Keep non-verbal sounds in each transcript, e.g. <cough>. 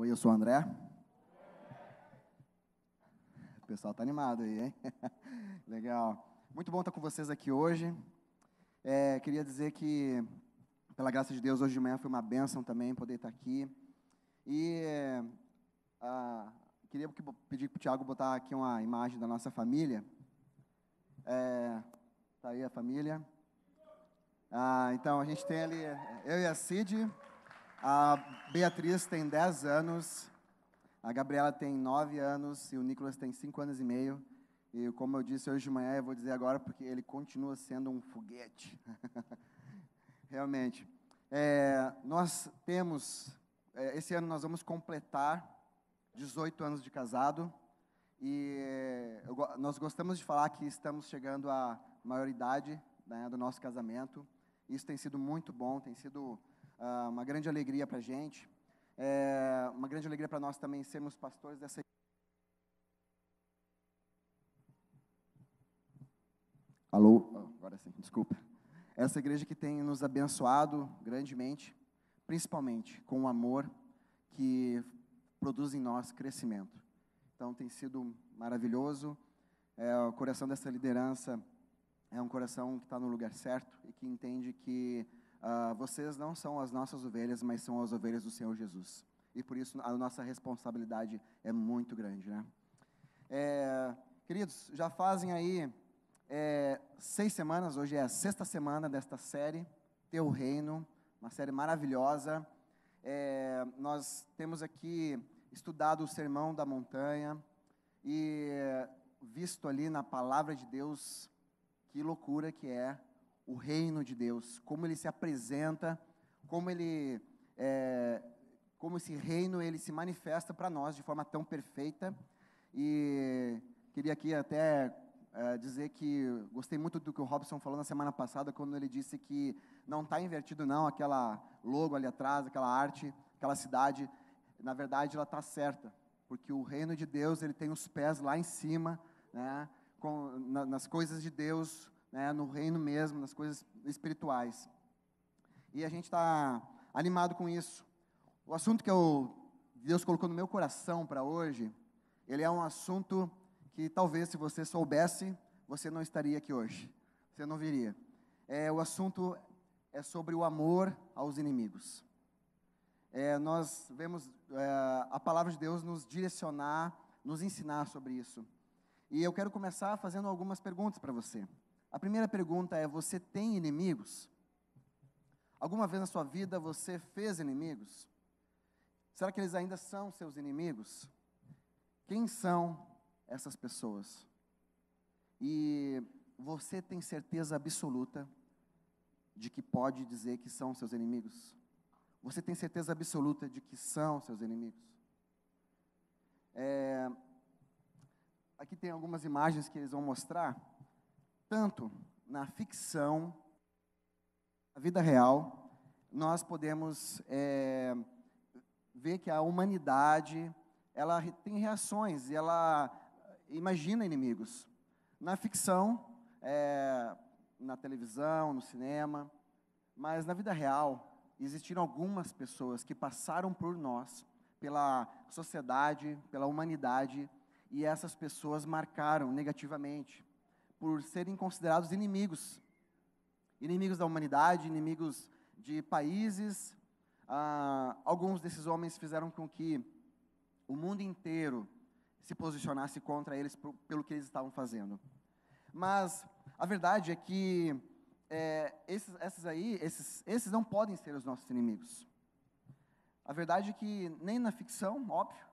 Oi, eu sou o André. O pessoal está animado aí, hein? <laughs> Legal. Muito bom estar com vocês aqui hoje. É, queria dizer que, pela graça de Deus, hoje de manhã foi uma bênção também poder estar aqui. E a, ah, queria pedir para o Tiago botar aqui uma imagem da nossa família. Está é, tá aí a família. Ah, então, a gente tem ali é, eu e a Cid. A Beatriz tem 10 anos, a Gabriela tem 9 anos e o Nicolas tem 5 anos e meio. E como eu disse hoje de manhã, eu vou dizer agora porque ele continua sendo um foguete. <laughs> Realmente. É, nós temos, é, esse ano nós vamos completar 18 anos de casado. E é, eu, nós gostamos de falar que estamos chegando à maioridade né, do nosso casamento. Isso tem sido muito bom, tem sido ah, uma grande alegria para a gente. É uma grande alegria para nós também sermos pastores dessa Alô, agora sim, desculpa. Essa igreja que tem nos abençoado grandemente, principalmente com o amor que produz em nós crescimento. Então tem sido maravilhoso. É, o coração dessa liderança é um coração que está no lugar certo e que entende que Uh, vocês não são as nossas ovelhas, mas são as ovelhas do Senhor Jesus. E por isso a nossa responsabilidade é muito grande, né? É, queridos, já fazem aí é, seis semanas, hoje é a sexta semana desta série, Teu Reino, uma série maravilhosa. É, nós temos aqui estudado o Sermão da Montanha e visto ali na palavra de Deus que loucura que é o reino de Deus, como ele se apresenta, como ele, é, como esse reino ele se manifesta para nós de forma tão perfeita. E queria aqui até é, dizer que gostei muito do que o Robson falou na semana passada, quando ele disse que não está invertido não aquela logo ali atrás, aquela arte, aquela cidade. Na verdade, ela está certa, porque o reino de Deus ele tem os pés lá em cima, né? Com, na, nas coisas de Deus, né, no reino mesmo, nas coisas espirituais. E a gente está animado com isso. O assunto que eu, Deus colocou no meu coração para hoje, ele é um assunto que talvez se você soubesse, você não estaria aqui hoje. Você não viria. É, o assunto é sobre o amor aos inimigos. É, nós vemos é, a palavra de Deus nos direcionar, nos ensinar sobre isso. E eu quero começar fazendo algumas perguntas para você. A primeira pergunta é: você tem inimigos? Alguma vez na sua vida você fez inimigos? Será que eles ainda são seus inimigos? Quem são essas pessoas? E você tem certeza absoluta de que pode dizer que são seus inimigos? Você tem certeza absoluta de que são seus inimigos? É, aqui tem algumas imagens que eles vão mostrar. Tanto na ficção, na vida real, nós podemos é, ver que a humanidade ela tem reações e ela imagina inimigos. Na ficção, é, na televisão, no cinema, mas na vida real existiram algumas pessoas que passaram por nós, pela sociedade, pela humanidade, e essas pessoas marcaram negativamente por serem considerados inimigos inimigos da humanidade, inimigos de países. Ah, alguns desses homens fizeram com que o mundo inteiro se posicionasse contra eles por, pelo que eles estavam fazendo. Mas a verdade é que é, esses, esses aí, esses, esses não podem ser os nossos inimigos. A verdade é que nem na ficção, óbvio,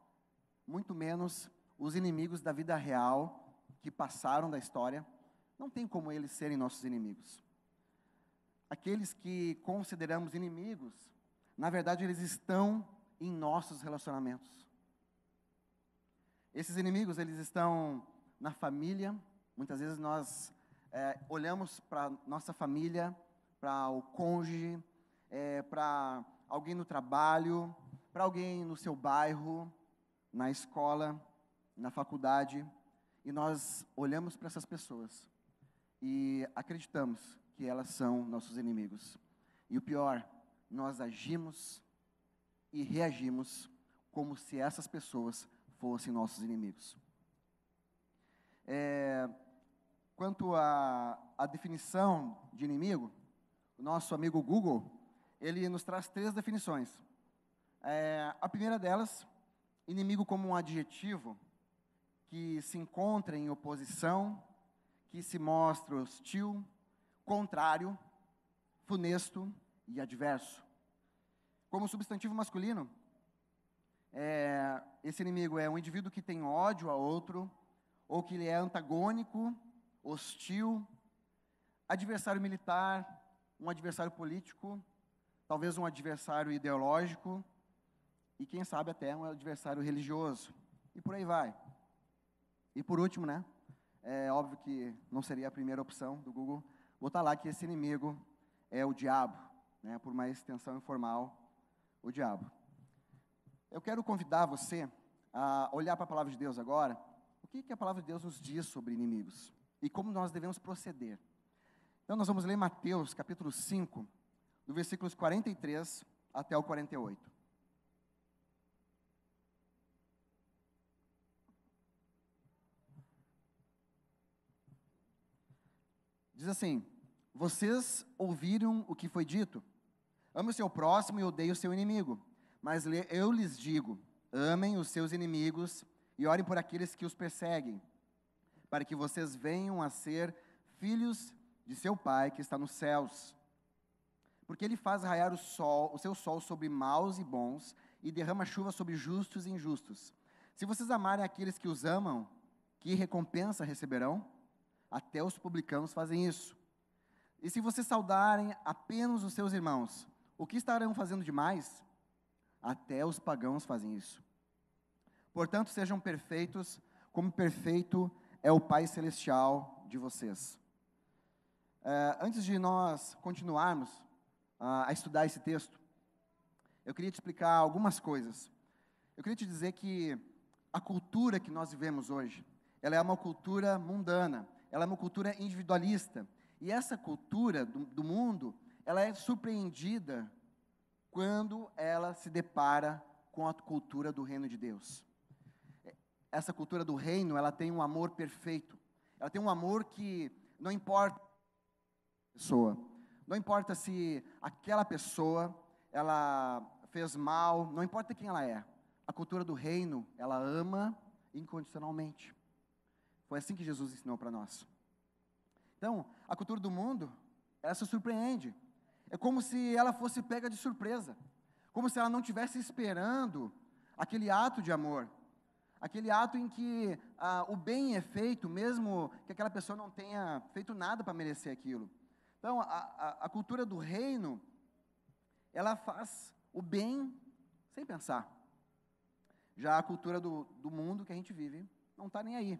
muito menos os inimigos da vida real que passaram da história não tem como eles serem nossos inimigos. Aqueles que consideramos inimigos, na verdade, eles estão em nossos relacionamentos. Esses inimigos, eles estão na família. Muitas vezes nós é, olhamos para nossa família, para o cônjuge, é, para alguém no trabalho, para alguém no seu bairro, na escola, na faculdade, e nós olhamos para essas pessoas e acreditamos que elas são nossos inimigos. E o pior, nós agimos e reagimos como se essas pessoas fossem nossos inimigos. É, quanto à definição de inimigo, o nosso amigo Google, ele nos traz três definições. É, a primeira delas, inimigo como um adjetivo que se encontra em oposição, que se mostra hostil, contrário, funesto e adverso. Como substantivo masculino, é, esse inimigo é um indivíduo que tem ódio a outro, ou que ele é antagônico, hostil, adversário militar, um adversário político, talvez um adversário ideológico e quem sabe até um adversário religioso. E por aí vai. E por último, né? é óbvio que não seria a primeira opção do Google, botar lá que esse inimigo é o diabo, né, por uma extensão informal, o diabo. Eu quero convidar você a olhar para a palavra de Deus agora, o que, que a palavra de Deus nos diz sobre inimigos e como nós devemos proceder. Então nós vamos ler Mateus capítulo 5, do versículos 43 até o 48. Diz assim: Vocês ouviram o que foi dito? Ame o seu próximo e odeie o seu inimigo. Mas eu lhes digo: amem os seus inimigos e orem por aqueles que os perseguem, para que vocês venham a ser filhos de seu Pai que está nos céus. Porque ele faz raiar o sol, o seu sol sobre maus e bons, e derrama chuva sobre justos e injustos. Se vocês amarem aqueles que os amam, que recompensa receberão? Até os publicanos fazem isso. E se vocês saudarem apenas os seus irmãos, o que estarão fazendo demais? Até os pagãos fazem isso. Portanto, sejam perfeitos, como perfeito é o Pai Celestial de vocês. É, antes de nós continuarmos ah, a estudar esse texto, eu queria te explicar algumas coisas. Eu queria te dizer que a cultura que nós vivemos hoje, ela é uma cultura mundana, ela é uma cultura individualista. E essa cultura do, do mundo, ela é surpreendida quando ela se depara com a cultura do reino de Deus. Essa cultura do reino, ela tem um amor perfeito. Ela tem um amor que não importa pessoa. Não importa se aquela pessoa ela fez mal, não importa quem ela é. A cultura do reino, ela ama incondicionalmente. Foi assim que Jesus ensinou para nós. Então, a cultura do mundo, ela se surpreende. É como se ela fosse pega de surpresa. Como se ela não estivesse esperando aquele ato de amor. Aquele ato em que ah, o bem é feito, mesmo que aquela pessoa não tenha feito nada para merecer aquilo. Então, a, a, a cultura do reino, ela faz o bem sem pensar. Já a cultura do, do mundo que a gente vive não está nem aí.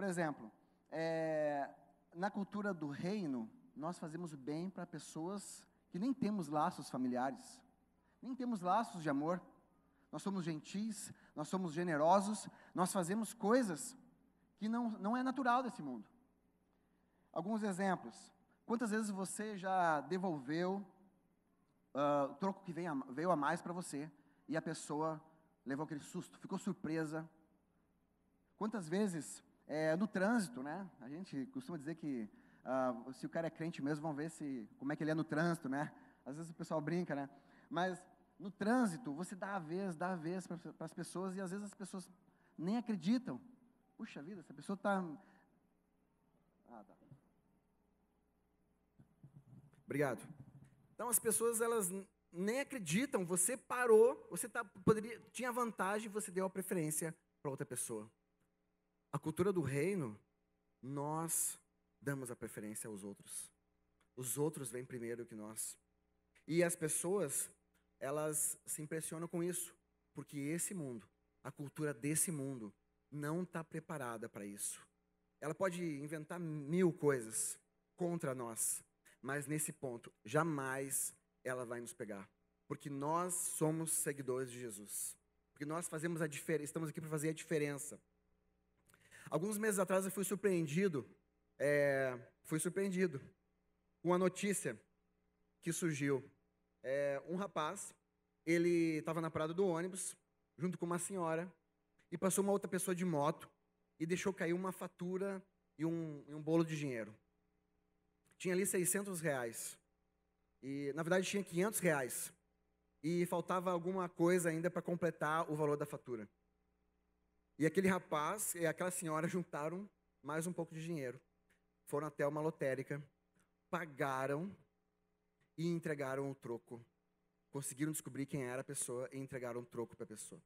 Por exemplo, é, na cultura do reino, nós fazemos bem para pessoas que nem temos laços familiares, nem temos laços de amor. Nós somos gentis, nós somos generosos, nós fazemos coisas que não, não é natural desse mundo. Alguns exemplos. Quantas vezes você já devolveu uh, o troco que veio a, veio a mais para você e a pessoa levou aquele susto, ficou surpresa? Quantas vezes é, no trânsito, né? A gente costuma dizer que ah, se o cara é crente mesmo, vão ver se como é que ele é no trânsito, né? Às vezes o pessoal brinca, né? Mas no trânsito, você dá a vez, dá a vez para as pessoas e às vezes as pessoas nem acreditam. Puxa vida, essa pessoa está. Ah, tá. Obrigado. Então as pessoas elas nem acreditam. Você parou, você tá, poderia, tinha vantagem, você deu a preferência para outra pessoa a cultura do reino, nós damos a preferência aos outros. Os outros vêm primeiro que nós. E as pessoas, elas se impressionam com isso, porque esse mundo, a cultura desse mundo, não está preparada para isso. Ela pode inventar mil coisas contra nós, mas nesse ponto, jamais ela vai nos pegar. Porque nós somos seguidores de Jesus. Porque nós fazemos a diferença, estamos aqui para fazer a diferença. Alguns meses atrás eu fui surpreendido, é, fui surpreendido com a notícia que surgiu. É, um rapaz, ele estava na parada do ônibus, junto com uma senhora, e passou uma outra pessoa de moto e deixou cair uma fatura e um, e um bolo de dinheiro. Tinha ali 600 reais. E, na verdade, tinha 500 reais. E faltava alguma coisa ainda para completar o valor da fatura. E aquele rapaz e aquela senhora juntaram mais um pouco de dinheiro. Foram até uma lotérica, pagaram e entregaram o troco. Conseguiram descobrir quem era a pessoa e entregaram o troco para a pessoa.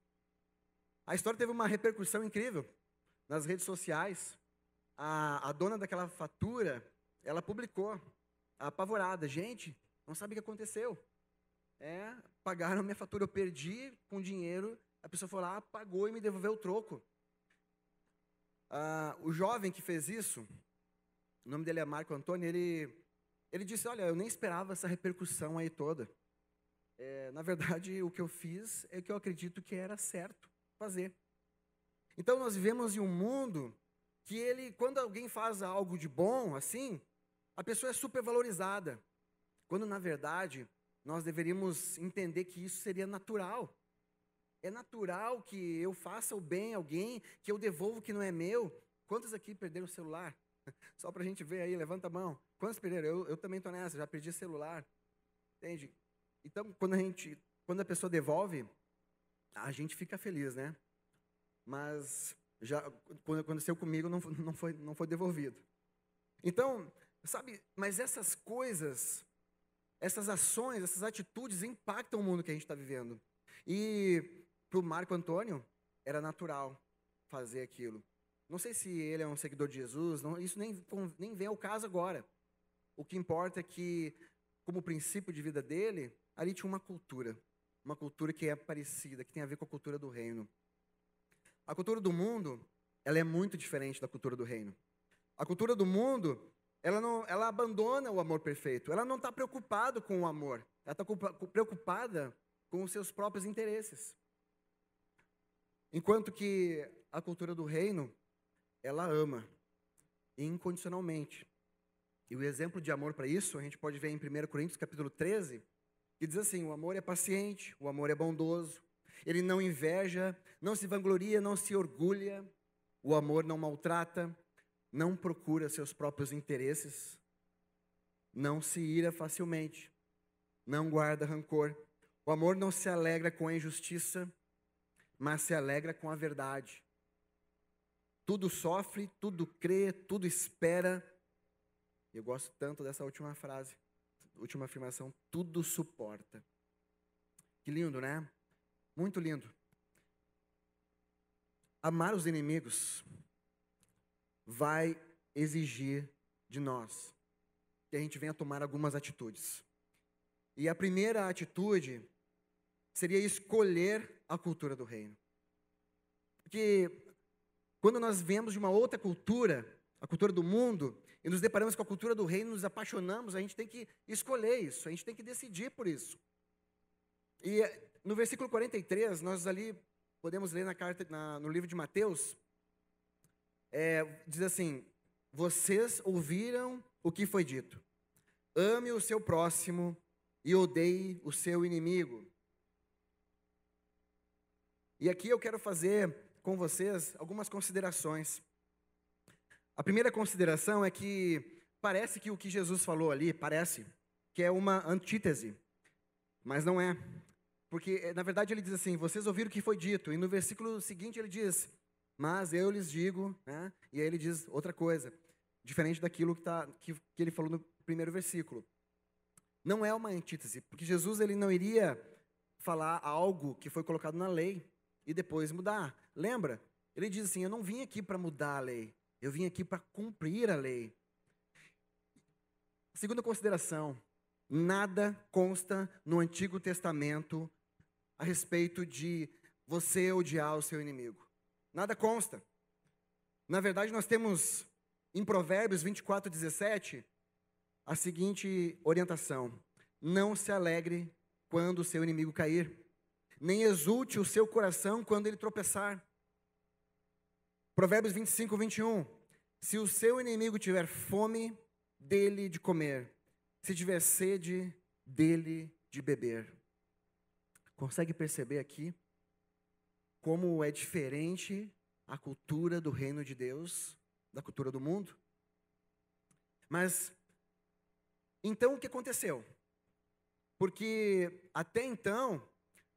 A história teve uma repercussão incrível nas redes sociais. A, a dona daquela fatura, ela publicou, apavorada, gente, não sabe o que aconteceu. É, pagaram minha fatura, eu perdi com dinheiro a pessoa foi lá, pagou e me devolveu o troco. Ah, o jovem que fez isso, o nome dele é Marco Antônio, ele, ele disse: Olha, eu nem esperava essa repercussão aí toda. É, na verdade, o que eu fiz é que eu acredito que era certo fazer. Então, nós vivemos em um mundo que ele, quando alguém faz algo de bom, assim, a pessoa é supervalorizada. Quando, na verdade, nós deveríamos entender que isso seria natural. É natural que eu faça o bem a alguém, que eu devolvo o que não é meu. Quantos aqui perderam o celular? <laughs> Só para a gente ver aí, levanta a mão. Quantos perderam? Eu, eu também estou nessa, já perdi celular. Entende? Então, quando a gente, quando a pessoa devolve, a gente fica feliz, né? Mas já quando aconteceu comigo, não, <laughs> não, foi, não foi devolvido. Então, sabe, mas essas coisas, essas ações, essas atitudes impactam o mundo que a gente está vivendo. E para o Marco Antônio era natural fazer aquilo. Não sei se ele é um seguidor de Jesus, não, isso nem, nem vem ao caso agora. O que importa é que, como princípio de vida dele, ali tinha uma cultura. Uma cultura que é parecida, que tem a ver com a cultura do reino. A cultura do mundo, ela é muito diferente da cultura do reino. A cultura do mundo, ela, não, ela abandona o amor perfeito. Ela não está preocupada com o amor. Ela está preocupada com os seus próprios interesses. Enquanto que a cultura do reino, ela ama incondicionalmente. E o exemplo de amor para isso, a gente pode ver em 1 Coríntios capítulo 13, que diz assim: "O amor é paciente, o amor é bondoso, ele não inveja, não se vangloria, não se orgulha, o amor não maltrata, não procura seus próprios interesses, não se ira facilmente, não guarda rancor. O amor não se alegra com a injustiça, mas se alegra com a verdade. Tudo sofre, tudo crê, tudo espera. Eu gosto tanto dessa última frase, última afirmação: tudo suporta. Que lindo, né? Muito lindo. Amar os inimigos vai exigir de nós que a gente venha tomar algumas atitudes. E a primeira atitude seria escolher a cultura do reino. Porque quando nós vemos de uma outra cultura, a cultura do mundo, e nos deparamos com a cultura do reino, nos apaixonamos, a gente tem que escolher isso, a gente tem que decidir por isso. E eh, no versículo 43, nós ali podemos ler na carta, na, no livro de Mateus, é, diz assim: Vocês ouviram o que foi dito, ame o seu próximo e odeie o seu inimigo. E aqui eu quero fazer com vocês algumas considerações. A primeira consideração é que parece que o que Jesus falou ali, parece que é uma antítese, mas não é. Porque, eh, na verdade, ele diz assim: vocês ouviram o que foi dito, e no versículo seguinte ele diz, mas eu lhes digo, né? e aí ele diz outra coisa, diferente daquilo que, tá, que, que ele falou no primeiro versículo. Não é uma antítese, porque Jesus ele não iria falar algo que foi colocado na lei, e depois mudar. Lembra? Ele diz assim: Eu não vim aqui para mudar a lei, eu vim aqui para cumprir a lei. Segunda consideração: nada consta no Antigo Testamento a respeito de você odiar o seu inimigo. Nada consta. Na verdade, nós temos em Provérbios 24, 17, a seguinte orientação: Não se alegre quando o seu inimigo cair, nem exulte o seu coração quando ele tropeçar. Provérbios 25, 21. Se o seu inimigo tiver fome, dele de comer. Se tiver sede, dele de beber. Consegue perceber aqui como é diferente a cultura do reino de Deus da cultura do mundo? Mas então o que aconteceu? Porque até então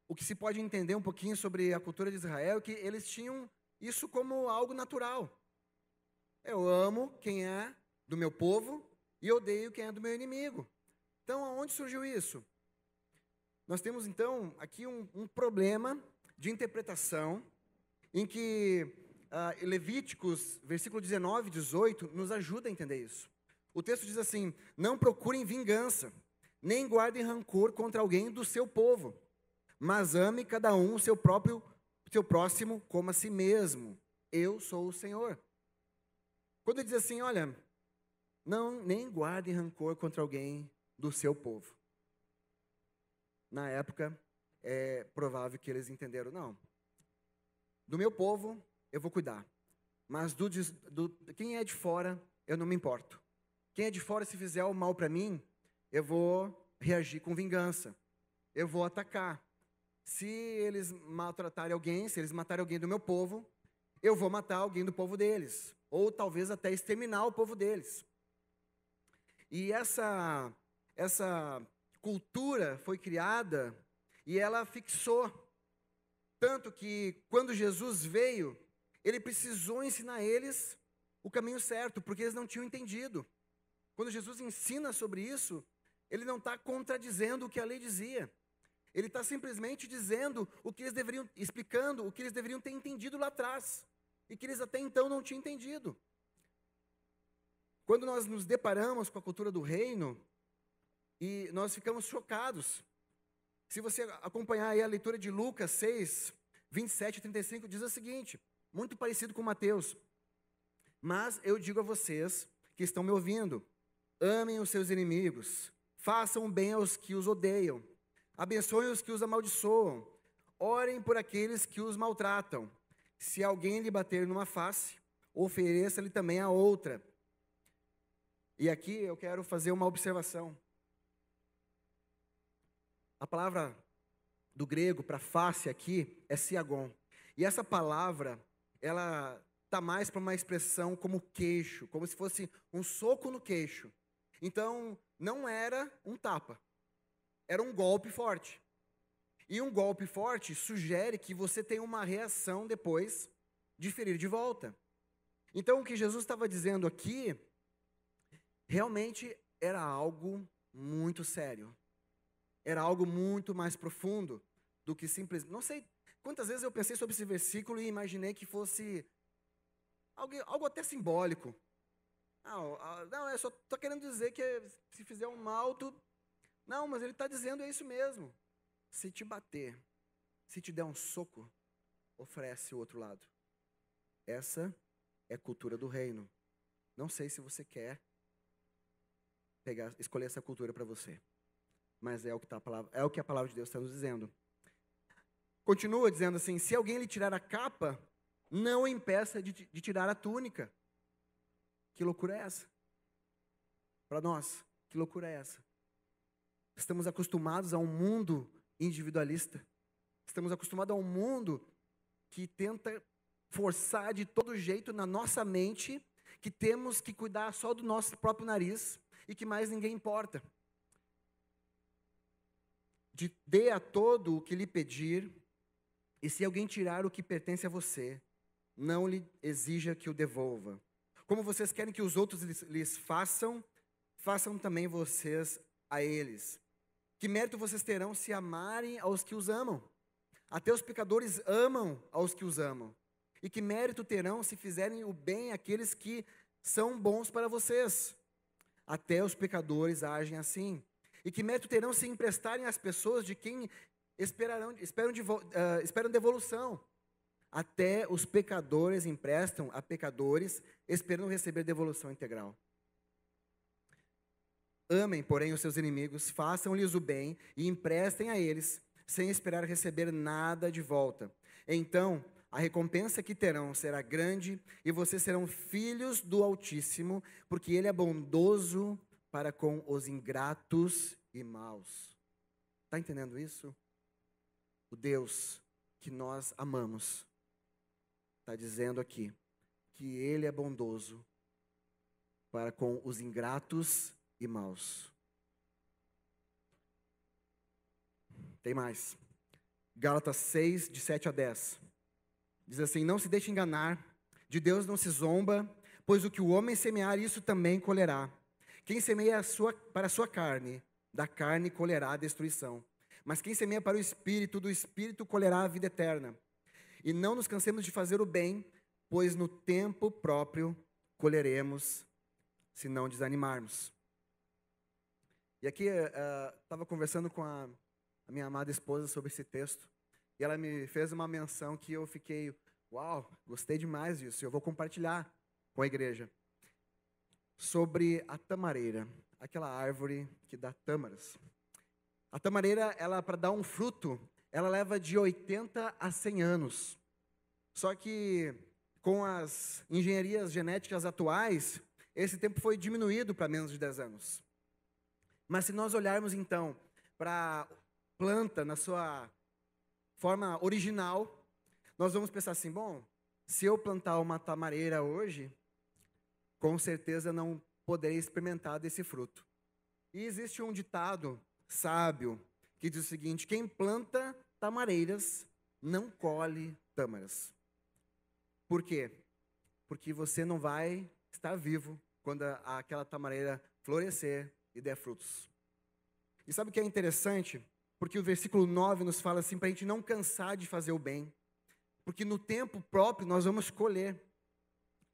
o que se pode entender um pouquinho sobre a cultura de Israel é que eles tinham isso como algo natural. Eu amo quem é do meu povo e odeio quem é do meu inimigo. Então, aonde surgiu isso? Nós temos então aqui um, um problema de interpretação em que uh, Levíticos, versículo 19 e 18, nos ajuda a entender isso. O texto diz assim: Não procurem vingança, nem guardem rancor contra alguém do seu povo mas ame cada um o seu próprio, seu próximo como a si mesmo. Eu sou o Senhor. Quando ele diz assim, olha, não nem guarde rancor contra alguém do seu povo. Na época, é provável que eles entenderam, não. Do meu povo, eu vou cuidar. Mas do, do quem é de fora, eu não me importo. Quem é de fora, se fizer o mal para mim, eu vou reagir com vingança. Eu vou atacar se eles maltratarem alguém, se eles matarem alguém do meu povo, eu vou matar alguém do povo deles, ou talvez até exterminar o povo deles. E essa essa cultura foi criada e ela fixou tanto que quando Jesus veio, ele precisou ensinar eles o caminho certo, porque eles não tinham entendido. Quando Jesus ensina sobre isso, ele não está contradizendo o que a lei dizia. Ele está simplesmente dizendo o que eles deveriam, explicando o que eles deveriam ter entendido lá atrás e que eles até então não tinham entendido. Quando nós nos deparamos com a cultura do reino e nós ficamos chocados. Se você acompanhar aí a leitura de Lucas 6, 27 e 35, diz o seguinte, muito parecido com Mateus. Mas eu digo a vocês que estão me ouvindo, amem os seus inimigos, façam bem aos que os odeiam, Abençoem os que os amaldiçoam. Orem por aqueles que os maltratam. Se alguém lhe bater numa face, ofereça-lhe também a outra. E aqui eu quero fazer uma observação. A palavra do grego para face aqui é siagon. E essa palavra, ela está mais para uma expressão como queixo, como se fosse um soco no queixo. Então, não era um tapa era um golpe forte. E um golpe forte sugere que você tem uma reação depois de ferir de volta. Então, o que Jesus estava dizendo aqui realmente era algo muito sério. Era algo muito mais profundo do que simplesmente. Não sei quantas vezes eu pensei sobre esse versículo e imaginei que fosse algo, algo até simbólico. Não, ah, ah, não, eu só estou querendo dizer que se fizer um mal, tu não, mas ele está dizendo é isso mesmo. Se te bater, se te der um soco, oferece o outro lado. Essa é cultura do reino. Não sei se você quer pegar, escolher essa cultura para você, mas é o, que tá a palavra, é o que a palavra de Deus está nos dizendo. Continua dizendo assim: se alguém lhe tirar a capa, não impeça de, de tirar a túnica. Que loucura é essa? Para nós, que loucura é essa? Estamos acostumados a um mundo individualista. Estamos acostumados a um mundo que tenta forçar de todo jeito na nossa mente que temos que cuidar só do nosso próprio nariz e que mais ninguém importa. De, dê a todo o que lhe pedir, e se alguém tirar o que pertence a você, não lhe exija que o devolva. Como vocês querem que os outros lhes, lhes façam, façam também vocês a eles. Que mérito vocês terão se amarem aos que os amam? Até os pecadores amam aos que os amam. E que mérito terão se fizerem o bem àqueles que são bons para vocês? Até os pecadores agem assim. E que mérito terão se emprestarem às pessoas de quem esperarão, esperam, de, uh, esperam devolução? Até os pecadores emprestam a pecadores, esperando receber devolução integral. Amem, porém, os seus inimigos, façam-lhes o bem e emprestem a eles, sem esperar receber nada de volta. Então, a recompensa que terão será grande e vocês serão filhos do Altíssimo, porque Ele é bondoso para com os ingratos e maus. Está entendendo isso? O Deus que nós amamos está dizendo aqui que Ele é bondoso para com os ingratos e maus. Tem mais. Gálatas 6, de 7 a 10. Diz assim: Não se deixe enganar, de Deus não se zomba, pois o que o homem semear, isso também colherá. Quem semeia a sua, para a sua carne, da carne colherá a destruição. Mas quem semeia para o espírito, do espírito colherá a vida eterna. E não nos cansemos de fazer o bem, pois no tempo próprio colheremos, se não desanimarmos. E aqui estava eh, eh, uh, conversando com a, a, minha amada esposa sobre esse texto e ela me fez uma menção que eu fiquei, uau, gostei demais disso. Eu vou compartilhar com a igreja sobre a tamareira, aquela árvore que dá tâmaras. A tamareira, ela para dar um fruto, ela leva de 80 a 100 anos. Só que com as engenharias genéticas atuais, esse tempo foi diminuído para menos de 10 anos. Mas se nós olharmos então para a planta na sua forma original, nós vamos pensar assim: bom, se eu plantar uma tamareira hoje, com certeza não poderei experimentar desse fruto. E existe um ditado sábio que diz o seguinte: quem planta tamareiras não colhe tâmaras. Por quê? Porque você não vai estar vivo quando aquela tamareira florescer, e der frutos. E sabe o que é interessante? Porque o versículo 9 nos fala assim, para a gente não cansar de fazer o bem. Porque no tempo próprio nós vamos colher.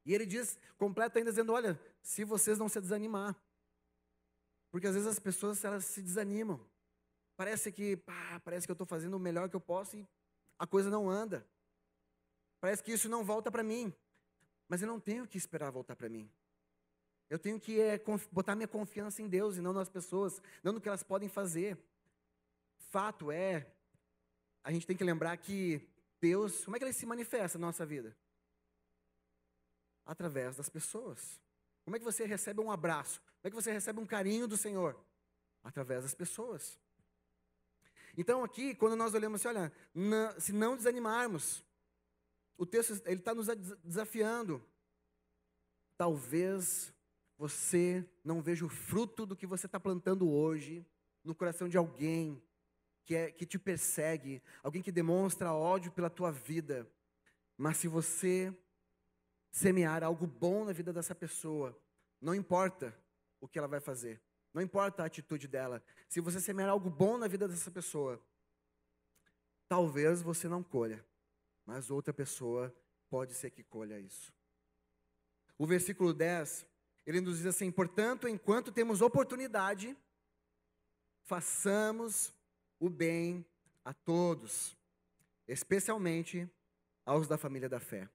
E ele diz, completa ainda dizendo, olha, se vocês não se desanimar. Porque às vezes as pessoas elas se desanimam. Parece que, pá, parece que eu estou fazendo o melhor que eu posso e a coisa não anda. Parece que isso não volta para mim. Mas eu não tenho que esperar voltar para mim. Eu tenho que é, botar minha confiança em Deus e não nas pessoas, não no que elas podem fazer. Fato é, a gente tem que lembrar que Deus, como é que ele se manifesta na nossa vida? Através das pessoas. Como é que você recebe um abraço? Como é que você recebe um carinho do Senhor? Através das pessoas. Então aqui, quando nós olhamos assim, olha, se não desanimarmos, o texto ele está nos desafiando. Talvez você não veja o fruto do que você está plantando hoje no coração de alguém que, é, que te persegue, alguém que demonstra ódio pela tua vida. Mas se você semear algo bom na vida dessa pessoa, não importa o que ela vai fazer, não importa a atitude dela, se você semear algo bom na vida dessa pessoa, talvez você não colha, mas outra pessoa pode ser que colha isso. O versículo 10 ele nos diz assim: portanto, enquanto temos oportunidade, façamos o bem a todos, especialmente aos da família da fé.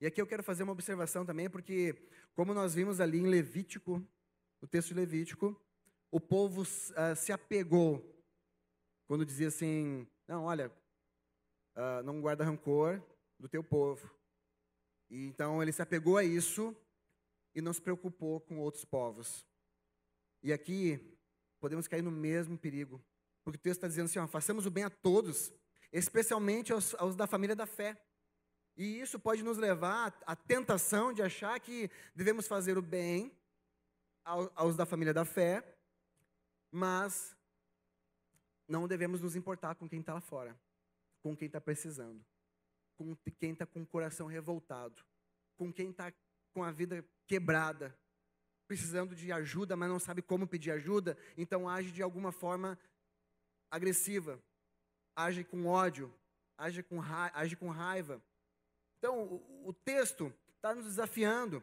E aqui eu quero fazer uma observação também, porque, como nós vimos ali em Levítico, o texto de Levítico, o povo uh, se apegou quando dizia assim: não, olha, uh, não guarda rancor do teu povo. E, então ele se apegou a isso e não se preocupou com outros povos. E aqui podemos cair no mesmo perigo, porque o texto está dizendo assim: ó, façamos o bem a todos, especialmente aos, aos da família da fé. E isso pode nos levar à tentação de achar que devemos fazer o bem aos da família da fé, mas não devemos nos importar com quem está lá fora, com quem está precisando, com quem está com o coração revoltado, com quem está com a vida quebrada, precisando de ajuda, mas não sabe como pedir ajuda, então age de alguma forma agressiva, age com ódio, age com, ra age com raiva. Então, o, o texto está nos desafiando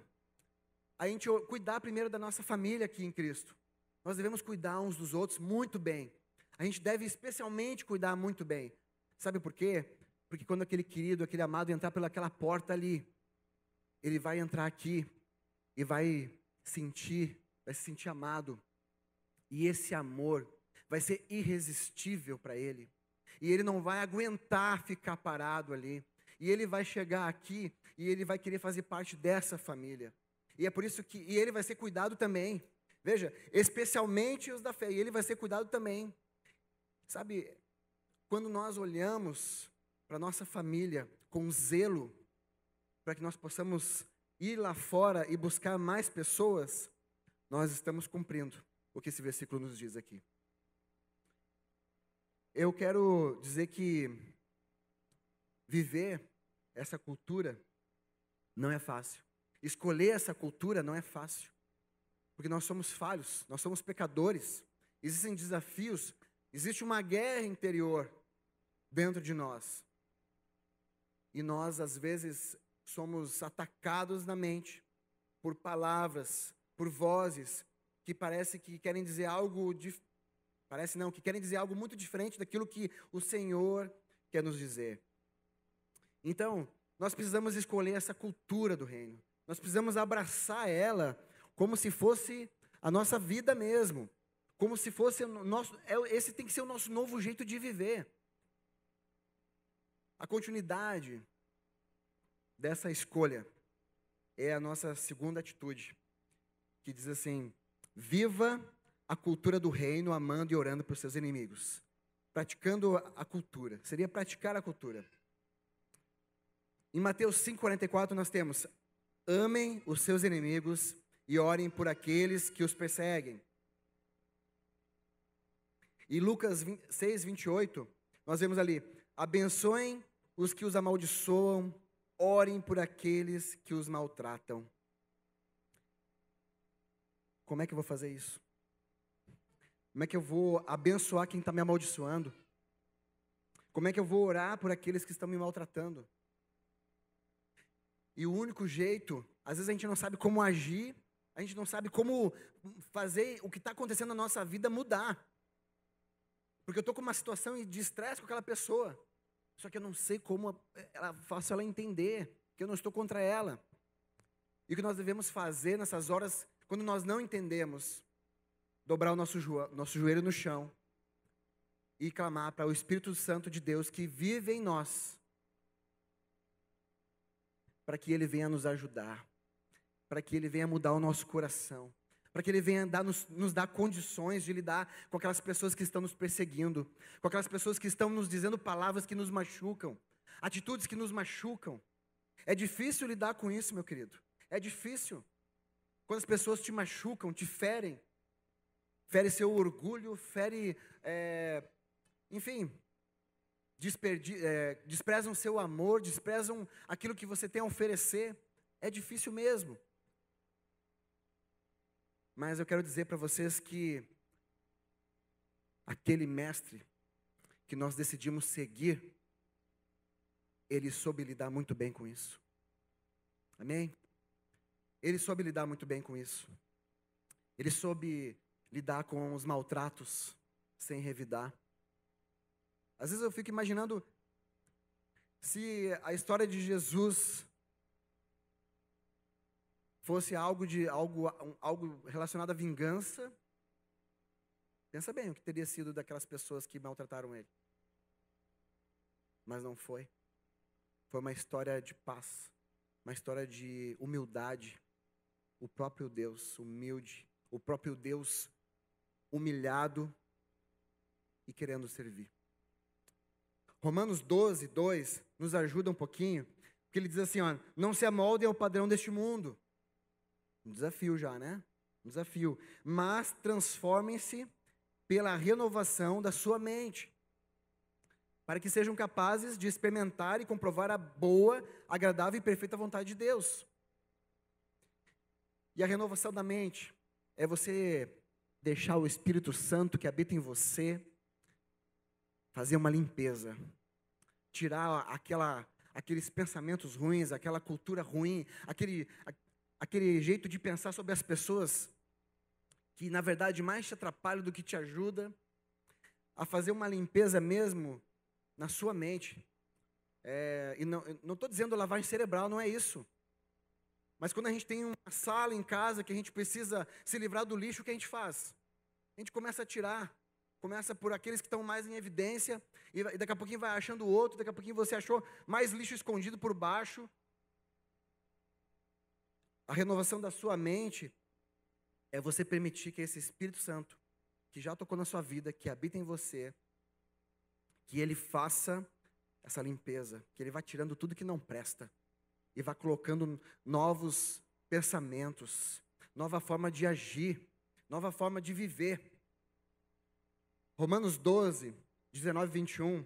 a gente cuidar primeiro da nossa família aqui em Cristo. Nós devemos cuidar uns dos outros muito bem. A gente deve especialmente cuidar muito bem. Sabe por quê? Porque quando aquele querido, aquele amado entrar pelaquela porta ali, ele vai entrar aqui e vai sentir, vai se sentir amado. E esse amor vai ser irresistível para ele. E ele não vai aguentar ficar parado ali. E ele vai chegar aqui e ele vai querer fazer parte dessa família. E é por isso que e ele vai ser cuidado também. Veja, especialmente os da fé, e ele vai ser cuidado também. Sabe, quando nós olhamos para nossa família com zelo, para que nós possamos ir lá fora e buscar mais pessoas, nós estamos cumprindo o que esse versículo nos diz aqui. Eu quero dizer que viver essa cultura não é fácil. Escolher essa cultura não é fácil. Porque nós somos falhos, nós somos pecadores. Existem desafios, existe uma guerra interior dentro de nós. E nós, às vezes, somos atacados na mente por palavras, por vozes que parece que querem dizer algo parece não, que querem dizer algo muito diferente daquilo que o Senhor quer nos dizer. Então, nós precisamos escolher essa cultura do reino. Nós precisamos abraçar ela como se fosse a nossa vida mesmo, como se fosse o nosso é esse tem que ser o nosso novo jeito de viver. A continuidade dessa escolha é a nossa segunda atitude, que diz assim: viva a cultura do reino, amando e orando para os seus inimigos. Praticando a cultura, seria praticar a cultura. Em Mateus 5,44 nós temos: amem os seus inimigos e orem por aqueles que os perseguem. E Lucas 6, 28, nós vemos ali: abençoem os que os amaldiçoam orem por aqueles que os maltratam. Como é que eu vou fazer isso? Como é que eu vou abençoar quem está me amaldiçoando? Como é que eu vou orar por aqueles que estão me maltratando? E o único jeito, às vezes a gente não sabe como agir, a gente não sabe como fazer o que está acontecendo na nossa vida mudar. Porque eu estou com uma situação de estresse com aquela pessoa. Só que eu não sei como ela é faço ela entender que eu não estou contra ela. E o que nós devemos fazer nessas horas, quando nós não entendemos, dobrar o nosso, jo nosso joelho no chão e clamar para o Espírito Santo de Deus que vive em nós, para que ele venha nos ajudar, para que ele venha mudar o nosso coração para que Ele venha dar, nos, nos dar condições de lidar com aquelas pessoas que estão nos perseguindo, com aquelas pessoas que estão nos dizendo palavras que nos machucam, atitudes que nos machucam. É difícil lidar com isso, meu querido. É difícil. Quando as pessoas te machucam, te ferem, fere seu orgulho, fere, é, enfim, é, desprezam seu amor, desprezam aquilo que você tem a oferecer. É difícil mesmo. Mas eu quero dizer para vocês que aquele mestre que nós decidimos seguir, ele soube lidar muito bem com isso. Amém? Ele soube lidar muito bem com isso. Ele soube lidar com os maltratos sem revidar. Às vezes eu fico imaginando se a história de Jesus fosse algo de algo, algo relacionado à vingança, pensa bem o que teria sido daquelas pessoas que maltrataram ele. Mas não foi. Foi uma história de paz, uma história de humildade. O próprio Deus humilde, o próprio Deus humilhado e querendo servir. Romanos 12, 2 nos ajuda um pouquinho, porque ele diz assim: ó, não se amoldem ao padrão deste mundo, um desafio já, né? Um desafio. Mas transformem-se pela renovação da sua mente, para que sejam capazes de experimentar e comprovar a boa, agradável e perfeita vontade de Deus. E a renovação da mente é você deixar o Espírito Santo que habita em você fazer uma limpeza, tirar aquela, aqueles pensamentos ruins, aquela cultura ruim, aquele, aquele jeito de pensar sobre as pessoas que, na verdade, mais te atrapalha do que te ajuda a fazer uma limpeza mesmo na sua mente. É, e não estou dizendo lavagem cerebral, não é isso. Mas quando a gente tem uma sala em casa que a gente precisa se livrar do lixo, o que a gente faz? A gente começa a tirar. Começa por aqueles que estão mais em evidência, e daqui a pouquinho vai achando outro, daqui a pouquinho você achou mais lixo escondido por baixo, a renovação da sua mente é você permitir que esse Espírito Santo, que já tocou na sua vida, que habita em você, que ele faça essa limpeza, que ele vá tirando tudo que não presta e vá colocando novos pensamentos, nova forma de agir, nova forma de viver. Romanos 12, 19 e 21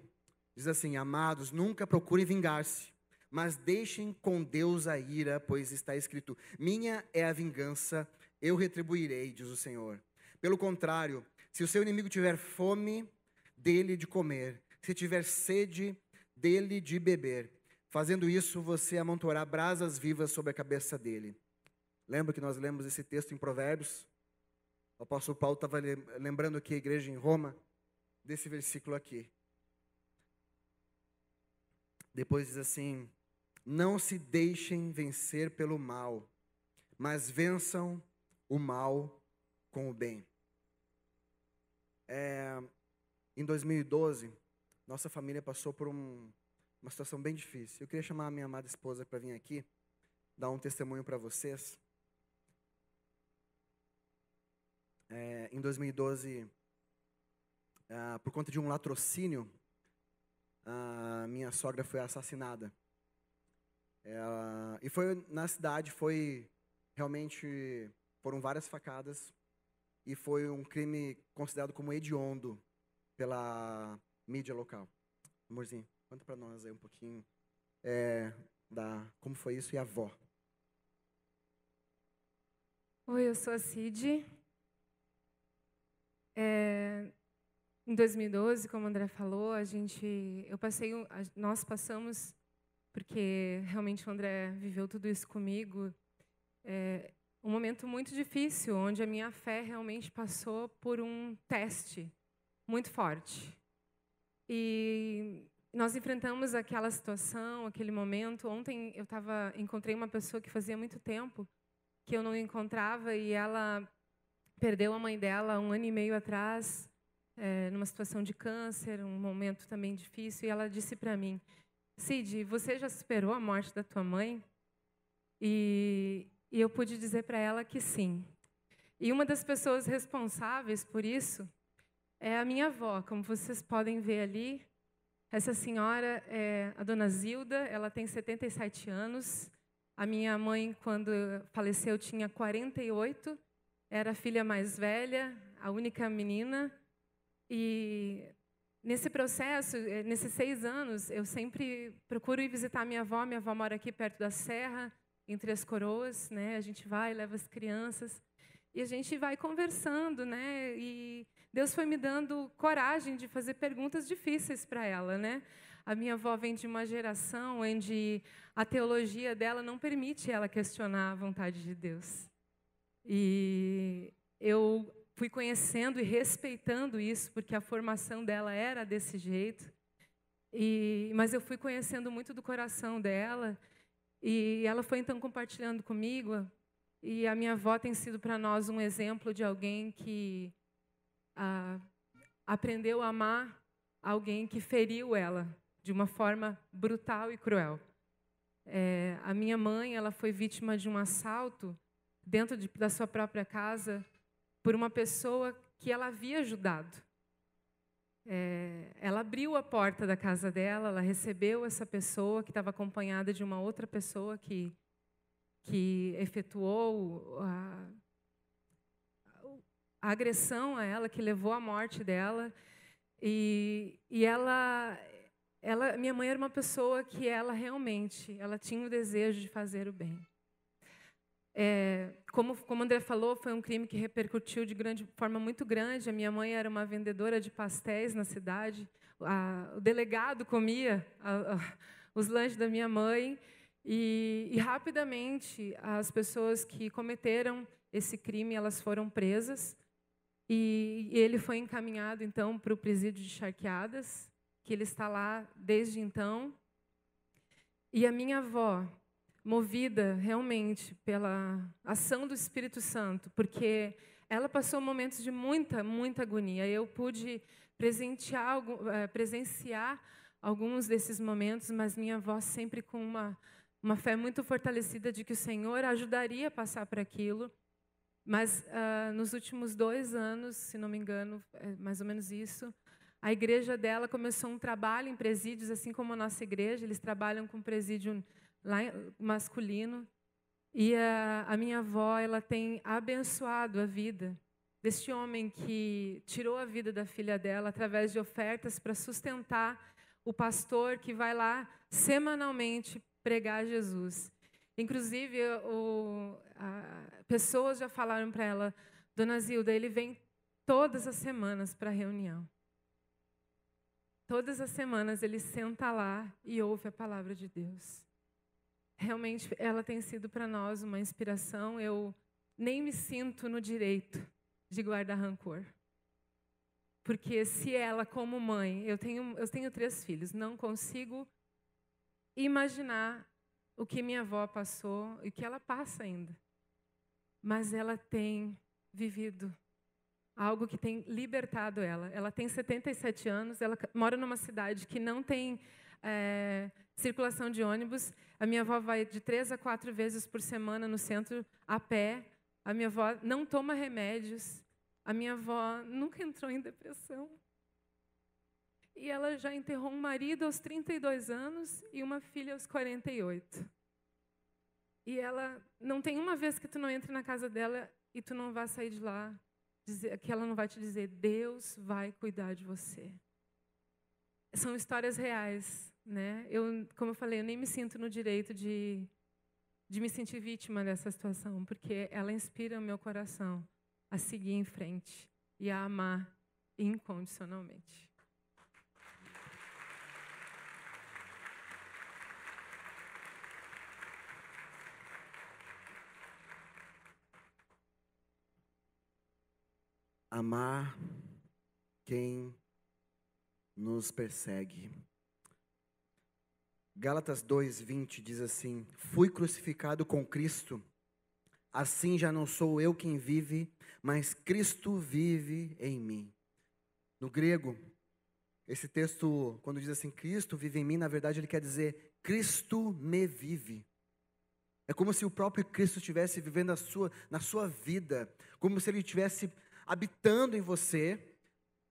diz assim: Amados, nunca procurem vingar-se mas deixem com Deus a ira, pois está escrito: Minha é a vingança, eu retribuirei, diz o Senhor. Pelo contrário, se o seu inimigo tiver fome, dele de comer, se tiver sede, dele de beber. Fazendo isso, você amontoará brasas vivas sobre a cabeça dele. Lembra que nós lemos esse texto em Provérbios? O apóstolo Paulo estava lembrando aqui a igreja em Roma, desse versículo aqui. Depois diz assim: não se deixem vencer pelo mal, mas vençam o mal com o bem. É, em 2012, nossa família passou por um, uma situação bem difícil. Eu queria chamar a minha amada esposa para vir aqui, dar um testemunho para vocês. É, em 2012, é, ah, por conta de um latrocínio, a minha sogra foi assassinada e foi na cidade, foi realmente foram várias facadas e foi um crime considerado como hediondo pela mídia local. Amorzinho, conta para nós aí um pouquinho é, da como foi isso e a avó. Oi, eu sou a Cid. É, em 2012, como o André falou, a gente, eu passei, nós passamos porque realmente o André viveu tudo isso comigo. É um momento muito difícil, onde a minha fé realmente passou por um teste muito forte. E nós enfrentamos aquela situação, aquele momento. Ontem eu tava, encontrei uma pessoa que fazia muito tempo que eu não encontrava e ela perdeu a mãe dela um ano e meio atrás, é, numa situação de câncer, um momento também difícil. E ela disse para mim: Cid, você já superou a morte da tua mãe? E, e eu pude dizer para ela que sim. E uma das pessoas responsáveis por isso é a minha avó. Como vocês podem ver ali, essa senhora é a dona Zilda, ela tem 77 anos. A minha mãe, quando faleceu, tinha 48, era a filha mais velha, a única menina. E Nesse processo, eh, nesses seis anos, eu sempre procuro ir visitar minha avó. Minha avó mora aqui perto da Serra, entre as coroas, né? A gente vai, leva as crianças e a gente vai conversando, né? E Deus foi me dando coragem de fazer perguntas difíceis para ela, né? A minha avó vem de uma geração onde a teologia dela não permite ela questionar a vontade de Deus. E eu fui conhecendo e respeitando isso, porque a formação dela era desse jeito. E, mas eu fui conhecendo muito do coração dela, e ela foi então compartilhando comigo. E a minha avó tem sido para nós um exemplo de alguém que ah, aprendeu a amar alguém que feriu ela de uma forma brutal e cruel. É, a minha mãe ela foi vítima de um assalto dentro de, da sua própria casa por uma pessoa que ela havia ajudado. É, ela abriu a porta da casa dela, ela recebeu essa pessoa que estava acompanhada de uma outra pessoa que, que efetuou a, a agressão a ela, que levou à morte dela. E, e ela, ela, minha mãe era uma pessoa que ela realmente, ela tinha o desejo de fazer o bem. É, como, como André falou, foi um crime que repercutiu de grande, forma muito grande. A minha mãe era uma vendedora de pastéis na cidade. A, o delegado comia a, a, os lanches da minha mãe. E, e, rapidamente as pessoas que cometeram esse crime elas foram presas e, e ele foi encaminhado então para o presídio de Charqueadas que ele está lá desde então e a minha avó movida realmente pela ação do Espírito Santo, porque ela passou momentos de muita, muita agonia. Eu pude eh, presenciar alguns desses momentos, mas minha voz sempre com uma, uma fé muito fortalecida de que o Senhor ajudaria a passar por aquilo. Mas uh, nos últimos dois anos, se não me engano, é mais ou menos isso, a igreja dela começou um trabalho em presídios, assim como a nossa igreja. Eles trabalham com presídio lá masculino. E a, a minha avó, ela tem abençoado a vida deste homem que tirou a vida da filha dela através de ofertas para sustentar o pastor que vai lá semanalmente pregar Jesus. Inclusive, o, a, pessoas já falaram para ela, Dona Zilda, ele vem todas as semanas para a reunião. Todas as semanas ele senta lá e ouve a palavra de Deus realmente ela tem sido para nós uma inspiração. Eu nem me sinto no direito de guardar rancor. Porque se ela, como mãe, eu tenho, eu tenho três filhos, não consigo imaginar o que minha avó passou e o que ela passa ainda. Mas ela tem vivido algo que tem libertado ela. Ela tem 77 anos, ela mora numa cidade que não tem é, circulação de ônibus. A minha avó vai de três a quatro vezes por semana no centro a pé. A minha avó não toma remédios. A minha avó nunca entrou em depressão. E ela já enterrou um marido aos 32 anos e uma filha aos 48. E ela não tem uma vez que tu não entre na casa dela e tu não vá sair de lá dizer, que ela não vai te dizer Deus vai cuidar de você. São histórias reais né? Eu, como eu falei, eu nem me sinto no direito de, de me sentir vítima dessa situação, porque ela inspira o meu coração a seguir em frente e a amar incondicionalmente. Amar quem nos persegue. Gálatas 2:20 diz assim: Fui crucificado com Cristo, assim já não sou eu quem vive, mas Cristo vive em mim. No grego, esse texto, quando diz assim, Cristo vive em mim, na verdade ele quer dizer, Cristo me vive. É como se o próprio Cristo estivesse vivendo a sua, na sua vida, como se ele estivesse habitando em você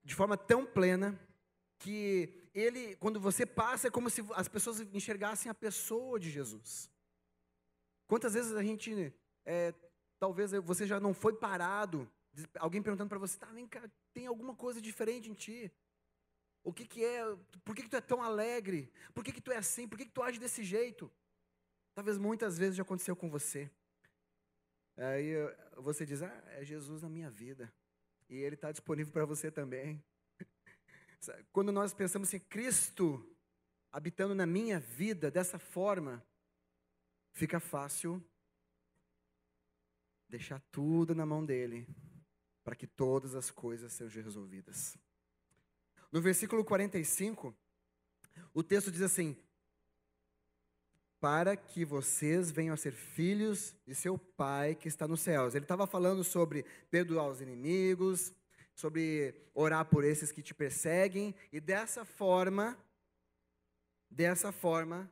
de forma tão plena que ele, quando você passa, é como se as pessoas enxergassem a pessoa de Jesus. Quantas vezes a gente, é, talvez você já não foi parado, alguém perguntando para você, tá, vem cá, tem alguma coisa diferente em ti? O que que é? Por que que tu é tão alegre? Por que que tu é assim? Por que que tu age desse jeito? Talvez muitas vezes já aconteceu com você. Aí você diz, ah, é Jesus na minha vida. E ele está disponível para você também quando nós pensamos em assim, Cristo habitando na minha vida dessa forma, fica fácil deixar tudo na mão dele, para que todas as coisas sejam resolvidas. No versículo 45, o texto diz assim: Para que vocês venham a ser filhos de seu Pai que está nos céus. Ele estava falando sobre perdoar os inimigos, sobre orar por esses que te perseguem, e dessa forma, dessa forma,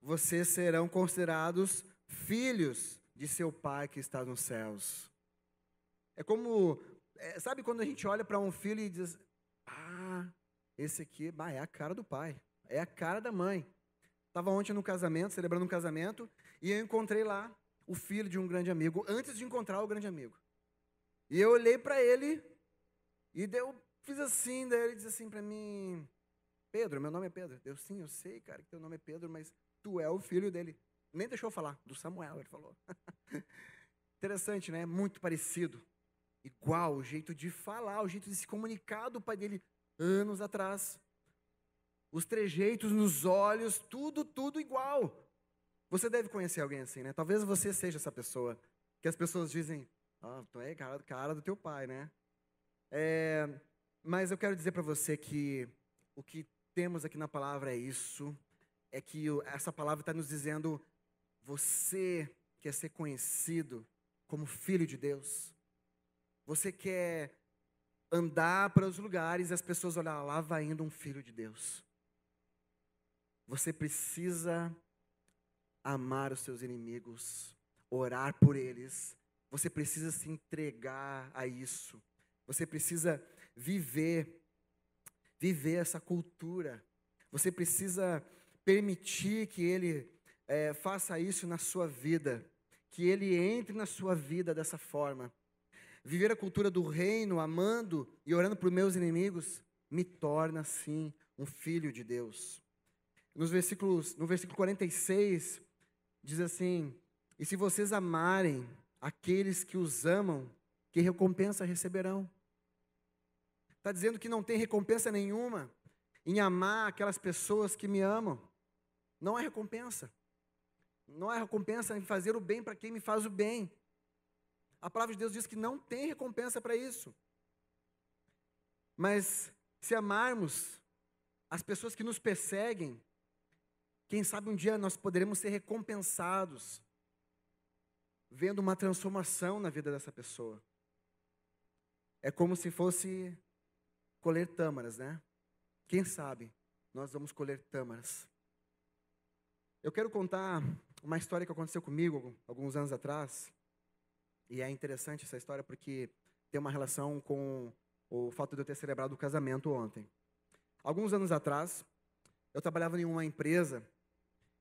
vocês serão considerados filhos de seu Pai que está nos céus. É como, é, sabe quando a gente olha para um filho e diz: Ah, esse aqui bah, é a cara do pai, é a cara da mãe. Estava ontem no casamento, celebrando um casamento, e eu encontrei lá o filho de um grande amigo, antes de encontrar o grande amigo. E eu olhei para ele e daí eu fiz assim, daí ele disse assim para mim: Pedro, meu nome é Pedro. Eu, sim, eu sei, cara, que teu nome é Pedro, mas tu é o filho dele. Nem deixou eu falar, do Samuel, ele falou. <laughs> Interessante, né? Muito parecido. Igual o jeito de falar, o jeito de se comunicar do pai dele anos atrás. Os trejeitos nos olhos, tudo, tudo igual. Você deve conhecer alguém assim, né? Talvez você seja essa pessoa que as pessoas dizem: Ah, tu é cara, cara do teu pai, né? É, mas eu quero dizer para você que o que temos aqui na palavra é isso, é que essa palavra está nos dizendo: você quer ser conhecido como filho de Deus, você quer andar para os lugares e as pessoas olhar ah, lá vai indo um filho de Deus. Você precisa amar os seus inimigos, orar por eles. Você precisa se entregar a isso. Você precisa viver, viver essa cultura. Você precisa permitir que Ele é, faça isso na sua vida, que Ele entre na sua vida dessa forma. Viver a cultura do reino, amando e orando por meus inimigos, me torna, sim, um filho de Deus. Nos versículos, no versículo 46, diz assim: E se vocês amarem aqueles que os amam, que recompensa receberão? Está dizendo que não tem recompensa nenhuma em amar aquelas pessoas que me amam. Não é recompensa. Não há é recompensa em fazer o bem para quem me faz o bem. A palavra de Deus diz que não tem recompensa para isso. Mas se amarmos as pessoas que nos perseguem, quem sabe um dia nós poderemos ser recompensados, vendo uma transformação na vida dessa pessoa. É como se fosse colher tâmaras, né? Quem sabe nós vamos colher tâmaras. Eu quero contar uma história que aconteceu comigo alguns anos atrás. E é interessante essa história porque tem uma relação com o fato de eu ter celebrado o casamento ontem. Alguns anos atrás, eu trabalhava em uma empresa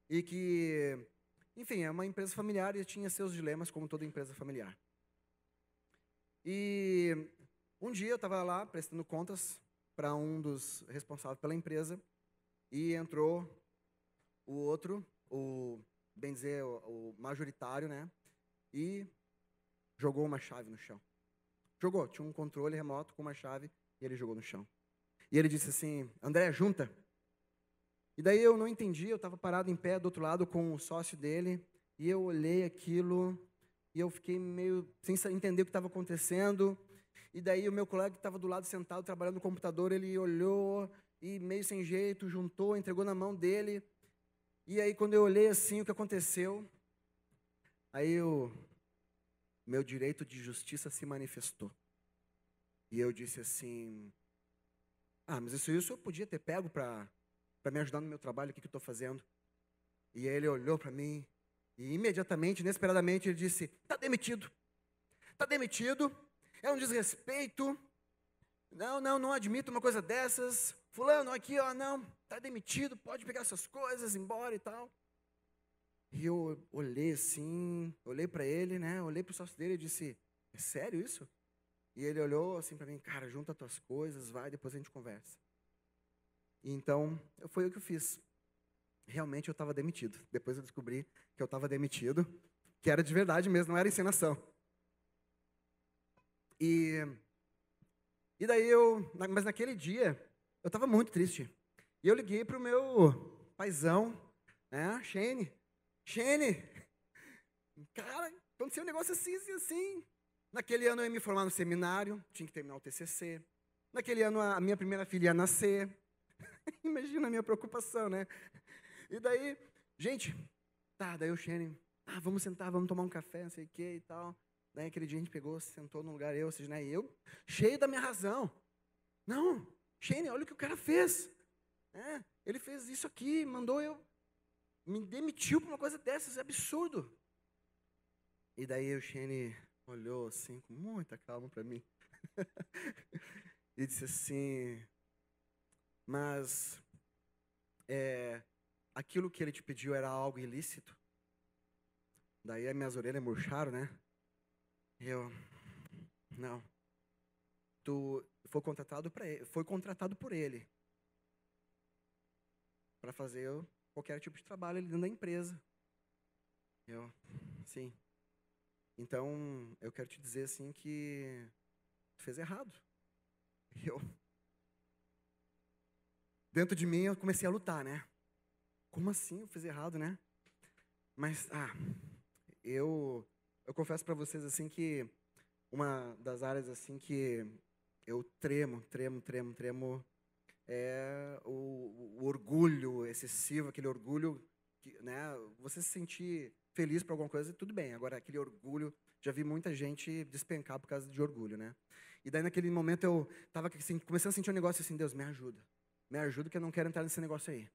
e que, enfim, é uma empresa familiar e tinha seus dilemas como toda empresa familiar. E um dia eu estava lá prestando contas para um dos responsáveis pela empresa e entrou o outro, o bem dizer, o, majoritário, né? E jogou uma chave no chão. Jogou, tinha um controle remoto com uma chave e ele jogou no chão. E ele disse assim: André, junta. E daí eu não entendi, eu estava parado em pé do outro lado com o sócio dele e eu olhei aquilo e eu fiquei meio sem entender o que estava acontecendo. E daí o meu colega que estava do lado sentado trabalhando no computador, ele olhou e meio sem jeito, juntou, entregou na mão dele. E aí quando eu olhei assim o que aconteceu, aí o meu direito de justiça se manifestou. E eu disse assim: Ah, mas isso, isso eu podia ter pego para me ajudar no meu trabalho, o que, que eu estou fazendo. E ele olhou para mim e imediatamente, inesperadamente, ele disse: Está demitido. Está demitido é um desrespeito. Não, não, não admito uma coisa dessas. Fulano, aqui, ó, não, tá demitido, pode pegar suas coisas, embora e tal. E eu olhei assim, olhei para ele, né? Olhei pro sócio dele e disse: "É sério isso?" E ele olhou assim para mim: "Cara, junta tuas coisas, vai, depois a gente conversa." E então, foi o que eu fiz. Realmente eu estava demitido. Depois eu descobri que eu estava demitido, que era de verdade mesmo, não era encenação. E, e daí eu, mas naquele dia, eu estava muito triste. E eu liguei para o meu paizão, né, Shane. Shane, cara, aconteceu um negócio assim, assim, assim. Naquele ano eu ia me formar no seminário, tinha que terminar o TCC. Naquele ano a minha primeira filha ia nascer. <laughs> Imagina a minha preocupação, né? E daí, gente, tá, daí o Shane, ah, vamos sentar, vamos tomar um café, não sei o que e tal. Daí né, aquele dia a gente pegou, sentou num lugar, eu, ou seja, né, eu, cheio da minha razão. Não, Shane, olha o que o cara fez. É, ele fez isso aqui, mandou eu, me demitiu por uma coisa dessas, é absurdo. E daí o Shane olhou assim, com muita calma para mim. <laughs> e disse assim, mas é, aquilo que ele te pediu era algo ilícito? Daí as minhas orelhas murcharam, né? Eu não. Tu foi contratado para foi contratado por ele para fazer qualquer tipo de trabalho ali dentro da empresa. Eu, sim. Então, eu quero te dizer assim que tu fez errado. <laughs> Eu Dentro de mim eu comecei a lutar, né? Como assim eu fiz errado, né? Mas ah, eu eu confesso para vocês assim que uma das áreas assim que eu tremo, tremo, tremo, tremo é o, o orgulho excessivo, aquele orgulho que, né, você se sentir feliz por alguma coisa, tudo bem. Agora aquele orgulho, já vi muita gente despencar por causa de orgulho, né? E daí naquele momento eu tava assim, começando a sentir um negócio assim, Deus, me ajuda. Me ajuda que eu não quero entrar nesse negócio aí.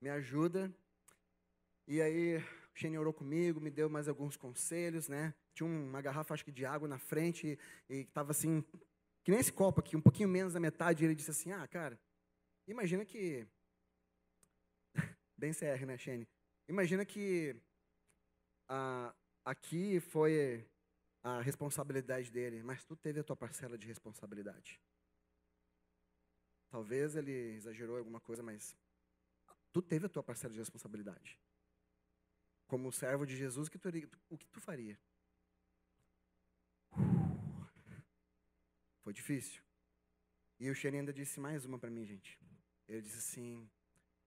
Me ajuda. E aí o Shane orou comigo, me deu mais alguns conselhos, né? Tinha uma garrafa, acho que, de água na frente e estava assim, que nem esse copo aqui, um pouquinho menos da metade. E ele disse assim: Ah, cara, imagina que. <laughs> Bem CR, né, Shane? Imagina que ah, aqui foi a responsabilidade dele, mas tu teve a tua parcela de responsabilidade. Talvez ele exagerou alguma coisa, mas tu teve a tua parcela de responsabilidade como servo de Jesus, o que tu, o que tu faria? Foi difícil. E o Xeni ainda disse mais uma para mim, gente. Ele disse assim: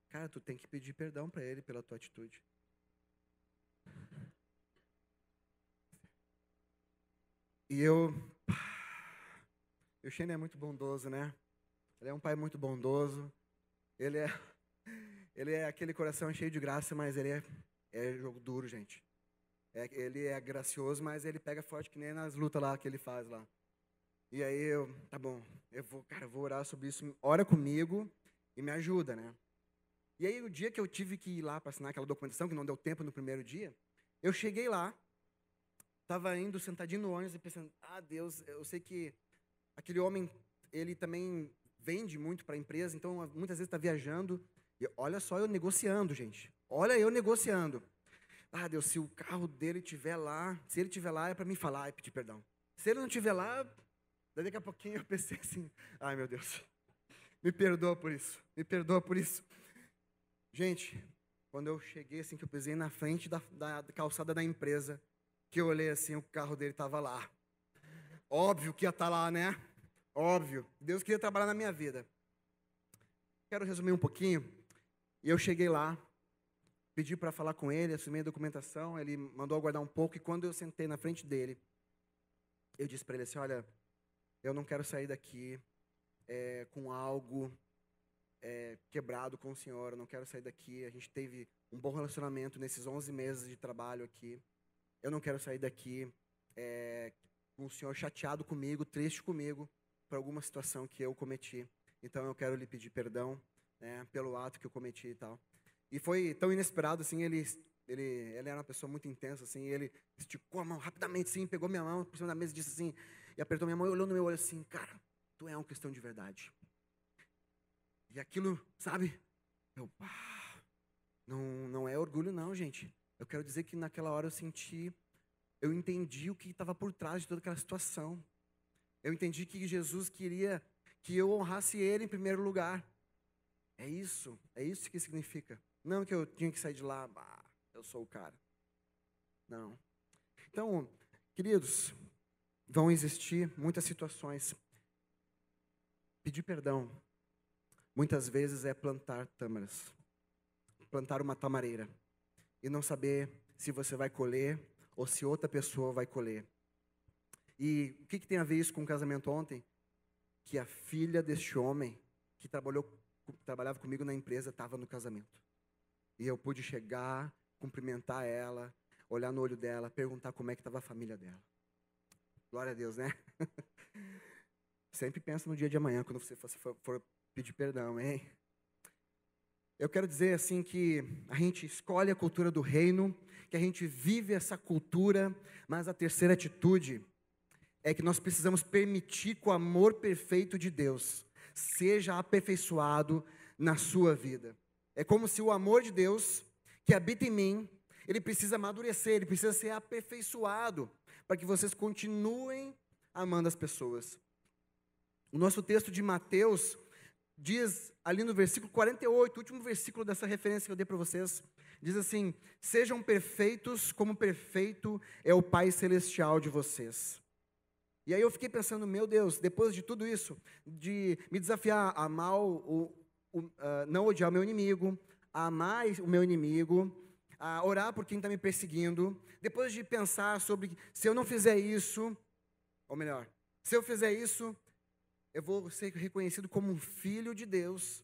Cara, tu tem que pedir perdão para ele pela tua atitude. E eu. O Xeni é muito bondoso, né? Ele é um pai muito bondoso. Ele é, <laughs> ele é aquele coração cheio de graça, mas ele é é jogo duro, gente. É, ele é gracioso, mas ele pega forte que nem nas lutas lá que ele faz lá. E aí eu, tá bom, eu vou, cara, eu vou orar sobre isso. Ora comigo e me ajuda, né? E aí o dia que eu tive que ir lá para assinar aquela documentação, que não deu tempo no primeiro dia, eu cheguei lá, estava indo sentadinho no ônibus e pensando, ah, Deus, eu sei que aquele homem, ele também vende muito para a empresa, então muitas vezes está viajando e olha só eu negociando, gente. Olha eu negociando. Ah, Deus, se o carro dele tiver lá, se ele tiver lá, é para mim falar e pedir perdão. Se ele não tiver lá, daqui a pouquinho eu pensei assim: ai meu Deus, me perdoa por isso, me perdoa por isso. Gente, quando eu cheguei, assim, que eu pisei na frente da, da calçada da empresa, que eu olhei assim, o carro dele estava lá. Óbvio que ia estar tá lá, né? Óbvio. Deus queria trabalhar na minha vida. Quero resumir um pouquinho e eu cheguei lá, pedi para falar com ele, assumi a documentação, ele mandou aguardar um pouco, e quando eu sentei na frente dele, eu disse para ele assim: Olha, eu não quero sair daqui é, com algo é, quebrado com o senhor, eu não quero sair daqui. A gente teve um bom relacionamento nesses 11 meses de trabalho aqui. Eu não quero sair daqui é, com o senhor chateado comigo, triste comigo, por alguma situação que eu cometi. Então eu quero lhe pedir perdão né, pelo ato que eu cometi e tal. E foi tão inesperado, assim, ele, ele, ele era uma pessoa muito intensa, assim, ele esticou a mão rapidamente, assim, pegou minha mão por cima da mesa e disse assim, e apertou minha mão e olhou no meu olho assim, cara, tu é um cristão de verdade. E aquilo, sabe, eu, ah, não, não é orgulho não, gente. Eu quero dizer que naquela hora eu senti, eu entendi o que estava por trás de toda aquela situação. Eu entendi que Jesus queria que eu honrasse Ele em primeiro lugar. É isso, é isso que significa. Não que eu tinha que sair de lá, bah, eu sou o cara. Não. Então, queridos, vão existir muitas situações. Pedir perdão, muitas vezes, é plantar tâmaras, plantar uma tamareira, e não saber se você vai colher ou se outra pessoa vai colher. E o que, que tem a ver isso com o casamento ontem? Que a filha deste homem, que trabalhou trabalhava comigo na empresa estava no casamento. E eu pude chegar, cumprimentar ela, olhar no olho dela, perguntar como é que estava a família dela. Glória a Deus, né? <laughs> Sempre pensa no dia de amanhã quando você for, for pedir perdão, hein? Eu quero dizer assim que a gente escolhe a cultura do reino, que a gente vive essa cultura, mas a terceira atitude é que nós precisamos permitir que o amor perfeito de Deus seja aperfeiçoado na sua vida. É como se o amor de Deus que habita em mim, ele precisa amadurecer, ele precisa ser aperfeiçoado para que vocês continuem amando as pessoas. O nosso texto de Mateus diz ali no versículo 48, último versículo dessa referência que eu dei para vocês, diz assim: "Sejam perfeitos como perfeito é o Pai celestial de vocês". E aí eu fiquei pensando, meu Deus, depois de tudo isso, de me desafiar a amar o, o uh, não odiar o meu inimigo, a amar o meu inimigo, a orar por quem está me perseguindo, depois de pensar sobre se eu não fizer isso, ou melhor, se eu fizer isso, eu vou ser reconhecido como um filho de Deus.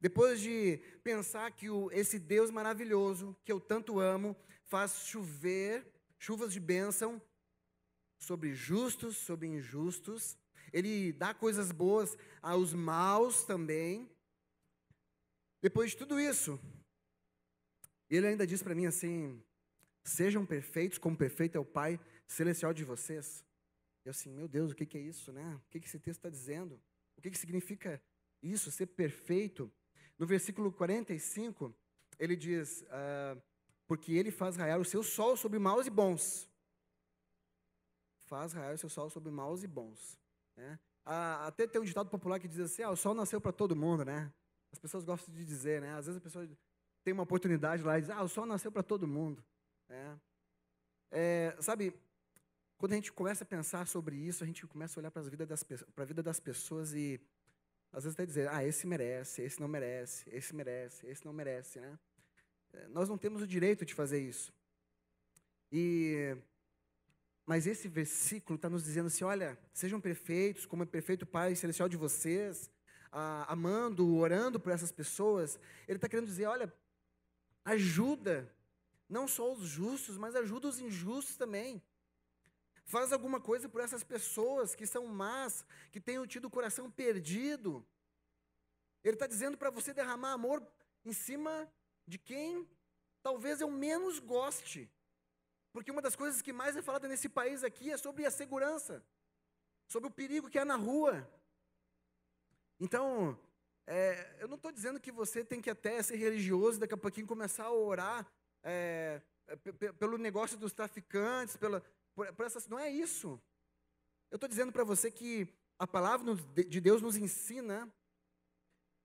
Depois de pensar que o, esse Deus maravilhoso, que eu tanto amo, faz chover chuvas de bênção sobre justos, sobre injustos. Ele dá coisas boas aos maus também. Depois de tudo isso, ele ainda diz para mim assim: sejam perfeitos, como perfeito é o Pai celestial de vocês. Eu assim, meu Deus, o que, é isso, né? O que, que esse texto está dizendo? O que, que significa isso, ser perfeito? No versículo 45, ele diz: ah, Porque ele faz raiar o seu sol sobre maus e bons, faz raiar o seu sol sobre maus e bons. Né? até tem um ditado popular que diz assim: ah, o sol nasceu para todo mundo, né? As pessoas gostam de dizer, né? Às vezes a pessoa tem uma oportunidade lá e diz: ah, o sol nasceu para todo mundo. Né? É, sabe, quando a gente começa a pensar sobre isso, a gente começa a olhar para a vida das pessoas e às vezes até dizer: ah, esse merece, esse não merece, esse merece, esse não merece, né? É, nós não temos o direito de fazer isso. E mas esse versículo está nos dizendo assim: olha, sejam perfeitos, como é perfeito o Pai Celestial de vocês, ah, amando, orando por essas pessoas. Ele está querendo dizer: olha, ajuda, não só os justos, mas ajuda os injustos também. Faz alguma coisa por essas pessoas que são más, que tenham tido o coração perdido. Ele está dizendo para você derramar amor em cima de quem talvez eu menos goste. Porque uma das coisas que mais é falada nesse país aqui é sobre a segurança, sobre o perigo que há na rua. Então, é, eu não estou dizendo que você tem que até ser religioso e daqui a pouquinho começar a orar é, é pelo negócio dos traficantes, pela, por, por essas, não é isso. Eu estou dizendo para você que a palavra de Deus nos ensina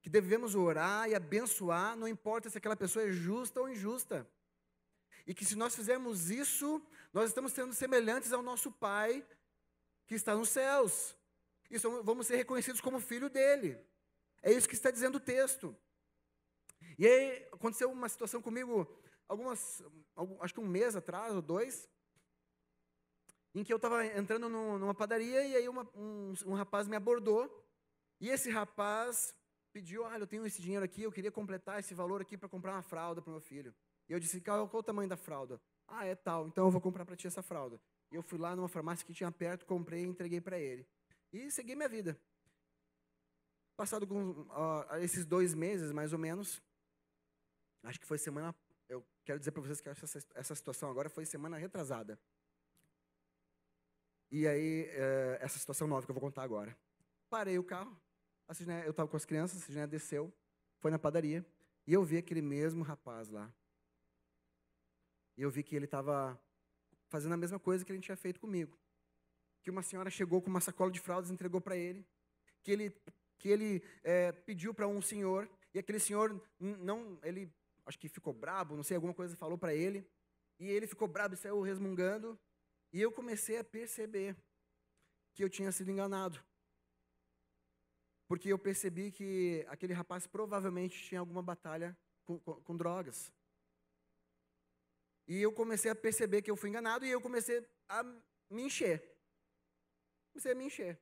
que devemos orar e abençoar, não importa se aquela pessoa é justa ou injusta. E que se nós fizermos isso, nós estamos sendo semelhantes ao nosso Pai que está nos céus. E vamos ser reconhecidos como filho dele. É isso que está dizendo o texto. E aí aconteceu uma situação comigo, algumas, acho que um mês atrás ou dois, em que eu estava entrando numa padaria e aí uma, um, um rapaz me abordou. E esse rapaz pediu: olha, eu tenho esse dinheiro aqui, eu queria completar esse valor aqui para comprar uma fralda para meu filho. E eu disse: qual, qual o tamanho da fralda? Ah, é tal, então eu vou comprar para ti essa fralda. E eu fui lá numa farmácia que tinha perto, comprei e entreguei para ele. E segui minha vida. Passado com, esses dois meses, mais ou menos, acho que foi semana. Eu quero dizer para vocês que essa, essa situação agora foi semana retrasada. E aí, eh, essa situação nova que eu vou contar agora. Parei o carro, a Cisneia, eu estava com as crianças, a Cisneia desceu, foi na padaria, e eu vi aquele mesmo rapaz lá. E eu vi que ele estava fazendo a mesma coisa que ele tinha feito comigo. Que uma senhora chegou com uma sacola de fraldas e entregou para ele. Que ele, que ele é, pediu para um senhor, e aquele senhor não, ele acho que ficou brabo, não sei, alguma coisa falou para ele. E ele ficou brabo e saiu resmungando. E eu comecei a perceber que eu tinha sido enganado porque eu percebi que aquele rapaz provavelmente tinha alguma batalha com, com, com drogas. E eu comecei a perceber que eu fui enganado e eu comecei a me encher. Comecei a me encher.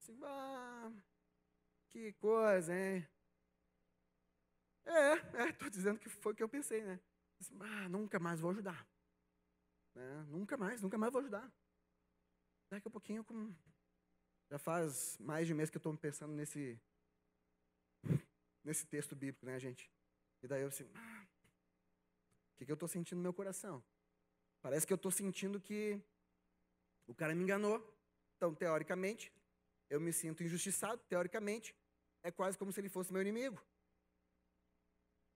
Assim, ah, que coisa, hein? É, é, <laughs> tô dizendo que foi o que eu pensei, né? Assim, ah, nunca mais vou ajudar. Né? Nunca mais, nunca mais vou ajudar. Daqui a pouquinho, com já faz mais de um mês que eu estou pensando nesse, nesse texto bíblico, né, gente? E daí eu assim, o ah, que, que eu estou sentindo no meu coração? Parece que eu estou sentindo que o cara me enganou. Então, teoricamente, eu me sinto injustiçado, teoricamente, é quase como se ele fosse meu inimigo.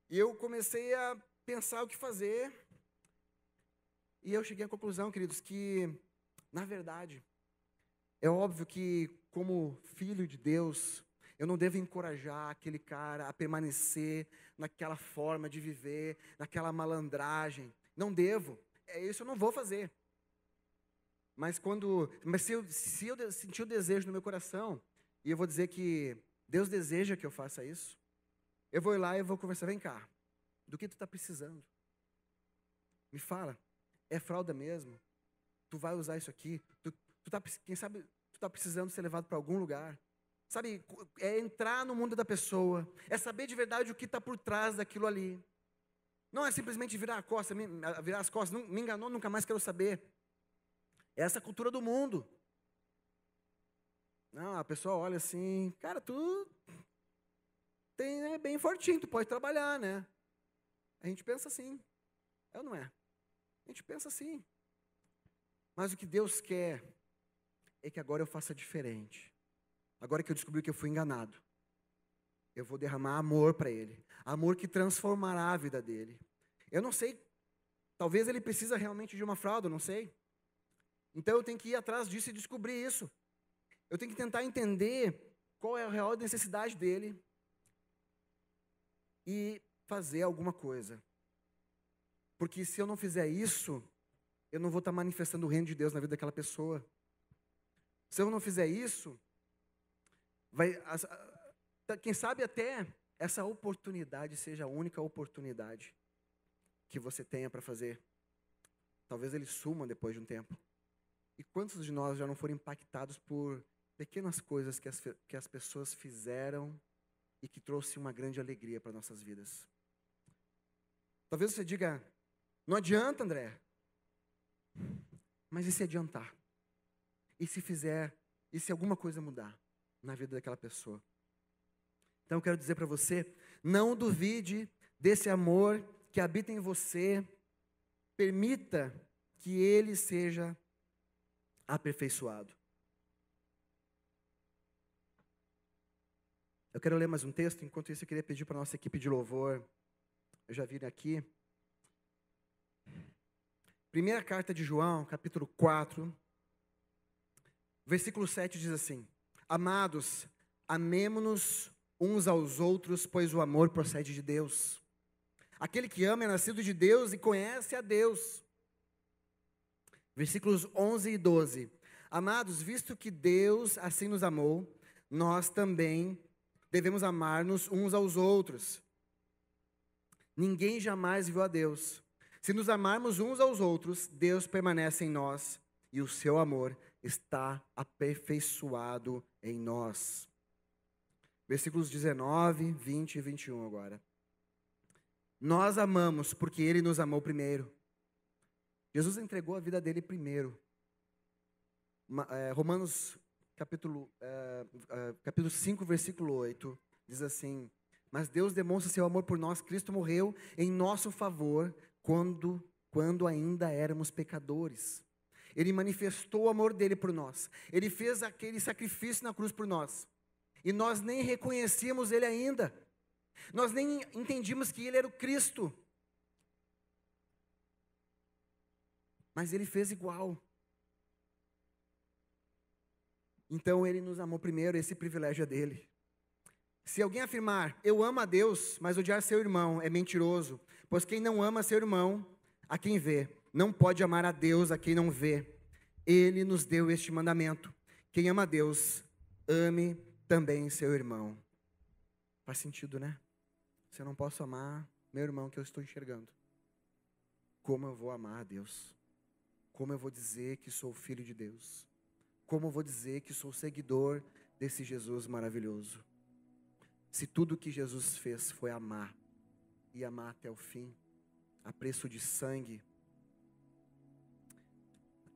E eu comecei a pensar o que fazer. E eu cheguei à conclusão, queridos, que, na verdade, é óbvio que, como filho de Deus, eu não devo encorajar aquele cara a permanecer naquela forma de viver, naquela malandragem. Não devo. É isso eu não vou fazer. Mas quando, mas se eu, se eu sentir o desejo no meu coração, e eu vou dizer que Deus deseja que eu faça isso, eu vou ir lá e vou conversar, vem cá, do que tu está precisando? Me fala, é fralda mesmo? Tu vai usar isso aqui? Tu, Tu tá, quem sabe tu está precisando ser levado para algum lugar. Sabe, é entrar no mundo da pessoa, é saber de verdade o que está por trás daquilo ali. Não é simplesmente virar a costa, virar as costas, não, me enganou, nunca mais quero saber. É essa cultura do mundo. Não, a pessoa olha assim, cara, tu tem é bem fortinho, tu pode trabalhar, né? A gente pensa assim, é ou não é? A gente pensa assim. Mas o que Deus quer é que agora eu faça diferente. Agora que eu descobri que eu fui enganado, eu vou derramar amor para ele, amor que transformará a vida dele. Eu não sei, talvez ele precisa realmente de uma fralda, eu não sei. Então eu tenho que ir atrás disso e descobrir isso. Eu tenho que tentar entender qual é a real necessidade dele e fazer alguma coisa. Porque se eu não fizer isso, eu não vou estar manifestando o reino de Deus na vida daquela pessoa. Se eu não fizer isso, vai, tá, quem sabe até essa oportunidade seja a única oportunidade que você tenha para fazer. Talvez ele suma depois de um tempo. E quantos de nós já não foram impactados por pequenas coisas que as, que as pessoas fizeram e que trouxe uma grande alegria para nossas vidas? Talvez você diga, não adianta, André. Mas e se adiantar? e se fizer, e se alguma coisa mudar na vida daquela pessoa. Então eu quero dizer para você, não duvide desse amor que habita em você, permita que ele seja aperfeiçoado. Eu quero ler mais um texto, enquanto isso eu queria pedir para a nossa equipe de louvor, eu já vim aqui. Primeira carta de João, capítulo 4, Versículo 7 diz assim: Amados, amemo-nos uns aos outros, pois o amor procede de Deus. Aquele que ama é nascido de Deus e conhece a Deus. Versículos 11 e 12. Amados, visto que Deus assim nos amou, nós também devemos amar-nos uns aos outros. Ninguém jamais viu a Deus. Se nos amarmos uns aos outros, Deus permanece em nós e o seu amor está aperfeiçoado em nós. Versículos 19, 20 e 21 agora. Nós amamos porque ele nos amou primeiro. Jesus entregou a vida dele primeiro. Eh, Romanos capítulo, eh, eh, capítulo 5, versículo 8, diz assim: Mas Deus demonstra seu amor por nós, Cristo morreu em nosso favor quando, quando ainda éramos pecadores. Ele manifestou o amor dele por nós. Ele fez aquele sacrifício na cruz por nós. E nós nem reconhecíamos ele ainda. Nós nem entendíamos que ele era o Cristo. Mas ele fez igual. Então ele nos amou primeiro, esse privilégio é dele. Se alguém afirmar, eu amo a Deus, mas odiar seu irmão é mentiroso, pois quem não ama seu irmão, a quem vê, não pode amar a Deus a quem não vê. Ele nos deu este mandamento: quem ama a Deus, ame também seu irmão. Faz sentido, né? Se eu não posso amar meu irmão que eu estou enxergando, como eu vou amar a Deus? Como eu vou dizer que sou filho de Deus? Como eu vou dizer que sou seguidor desse Jesus maravilhoso? Se tudo que Jesus fez foi amar, e amar até o fim, a preço de sangue,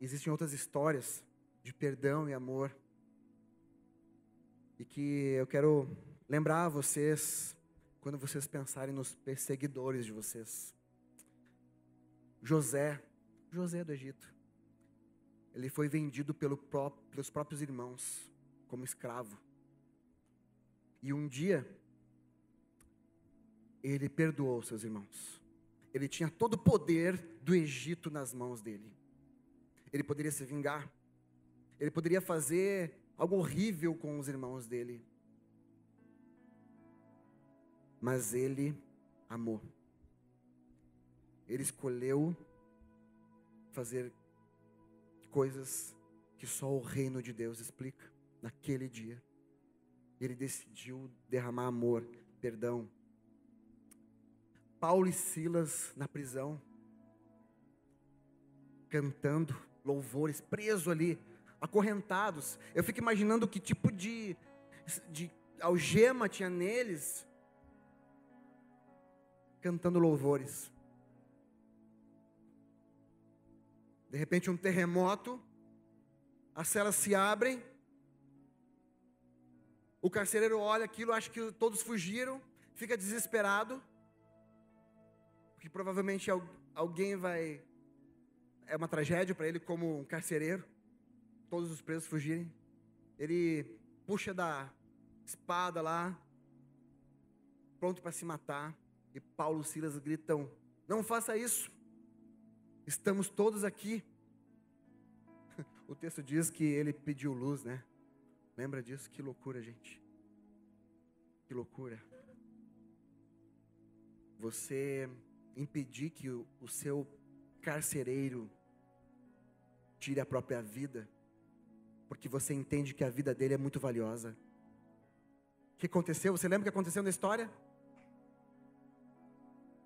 Existem outras histórias de perdão e amor. E que eu quero lembrar a vocês quando vocês pensarem nos perseguidores de vocês. José, José do Egito, ele foi vendido pelo pelos próprios irmãos como escravo. E um dia, ele perdoou seus irmãos. Ele tinha todo o poder do Egito nas mãos dele. Ele poderia se vingar. Ele poderia fazer algo horrível com os irmãos dele. Mas ele amou. Ele escolheu fazer coisas que só o reino de Deus explica naquele dia. Ele decidiu derramar amor, perdão. Paulo e Silas na prisão, cantando louvores, preso ali, acorrentados. Eu fico imaginando que tipo de, de algema tinha neles, cantando louvores. De repente, um terremoto, as celas se abrem, o carcereiro olha aquilo, acha que todos fugiram, fica desesperado, porque provavelmente alguém vai é uma tragédia para ele como um carcereiro, todos os presos fugirem. Ele puxa da espada lá, pronto para se matar, e Paulo e Silas gritam: Não faça isso, estamos todos aqui. <laughs> O texto diz que ele pediu luz, né? Lembra disso? Que loucura, gente. Que loucura. Você impedir que o, seu carcereiro tire a própria vida, porque você entende que a vida dele é muito valiosa. O que aconteceu? Você lembra o que aconteceu na história?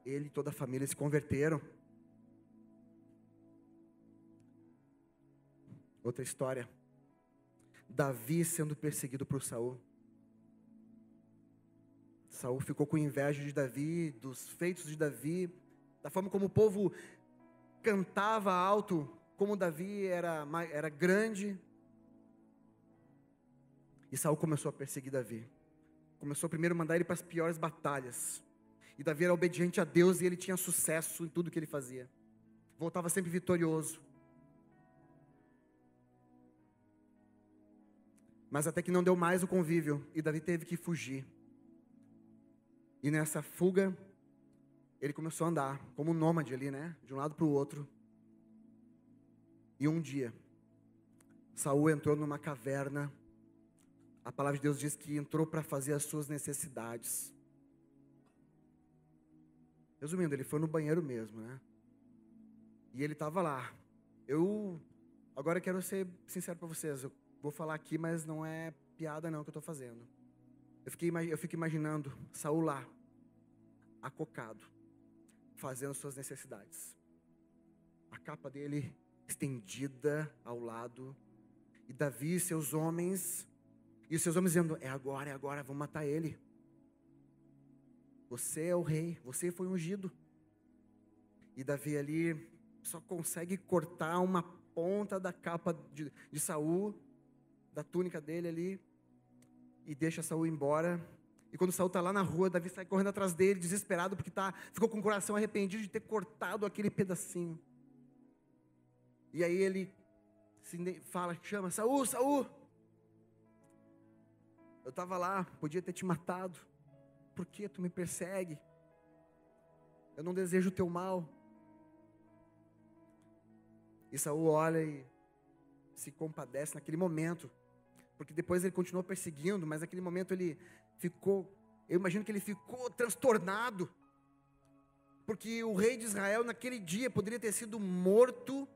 Ele e toda a família se converteram. Outra história. Davi sendo perseguido por Saul. Saul ficou com inveja de Davi, dos feitos de Davi, da forma como o povo cantava alto como Davi era, era grande. E Saul começou a perseguir Davi. Começou primeiro a mandar ele para as piores batalhas. E Davi era obediente a Deus e ele tinha sucesso em tudo que ele fazia. Voltava sempre vitorioso. Mas até que não deu mais o convívio e Davi teve que fugir. E nessa fuga, ele começou a andar como um nômade ali, né? De um lado para o outro. E um dia, Saul entrou numa caverna. A palavra de Deus diz que entrou para fazer as suas necessidades. Resumindo, ele foi no banheiro mesmo, né? E ele estava lá. Eu agora quero ser sincero para vocês. Eu vou falar aqui, mas não é piada não que eu estou fazendo. Eu fiquei, eu fico imaginando Saul lá, acocado, fazendo suas necessidades. A capa dele estendida ao lado. E Davi e seus homens, e os seus homens dizendo: É agora, é agora, vamos matar ele. Você é o rei, você foi ungido. E Davi ali só consegue cortar uma ponta da capa de, de Saul, da túnica dele ali, e deixa Saul embora. E quando Saul está lá na rua, Davi sai correndo atrás dele, desesperado, porque tá, ficou com o coração arrependido de ter cortado aquele pedacinho. E aí ele fala, chama, Saul, Saul. Eu estava lá, podia ter te matado. Por que tu me persegue? Eu não desejo o teu mal. E Saul olha e se compadece naquele momento, porque depois ele continuou perseguindo, mas naquele momento ele ficou, eu imagino que ele ficou transtornado, porque o rei de Israel naquele dia poderia ter sido morto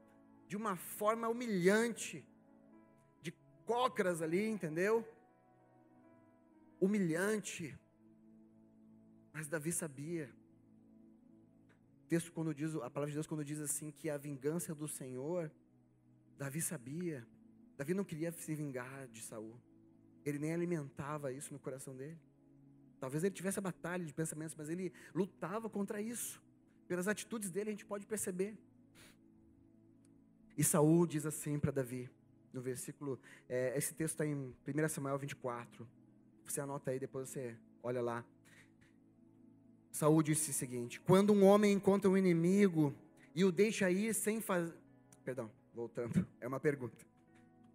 de uma forma humilhante, de cócoras ali, entendeu? Humilhante. Mas Davi sabia. O texto quando diz, a palavra de Deus quando diz assim que a vingança do Senhor, Davi sabia. Davi não queria se vingar de Saul. Ele nem alimentava isso no coração dele. Talvez ele tivesse a batalha de pensamentos, mas ele lutava contra isso. Pelas atitudes dele a gente pode perceber. E Saul diz assim para Davi, no versículo, é, esse texto está em 1 Samuel 24. Você anota aí, depois você olha lá. Saúl disse o seguinte: Quando um homem encontra um inimigo e o deixa ir sem fazer. Perdão, voltando, é uma pergunta.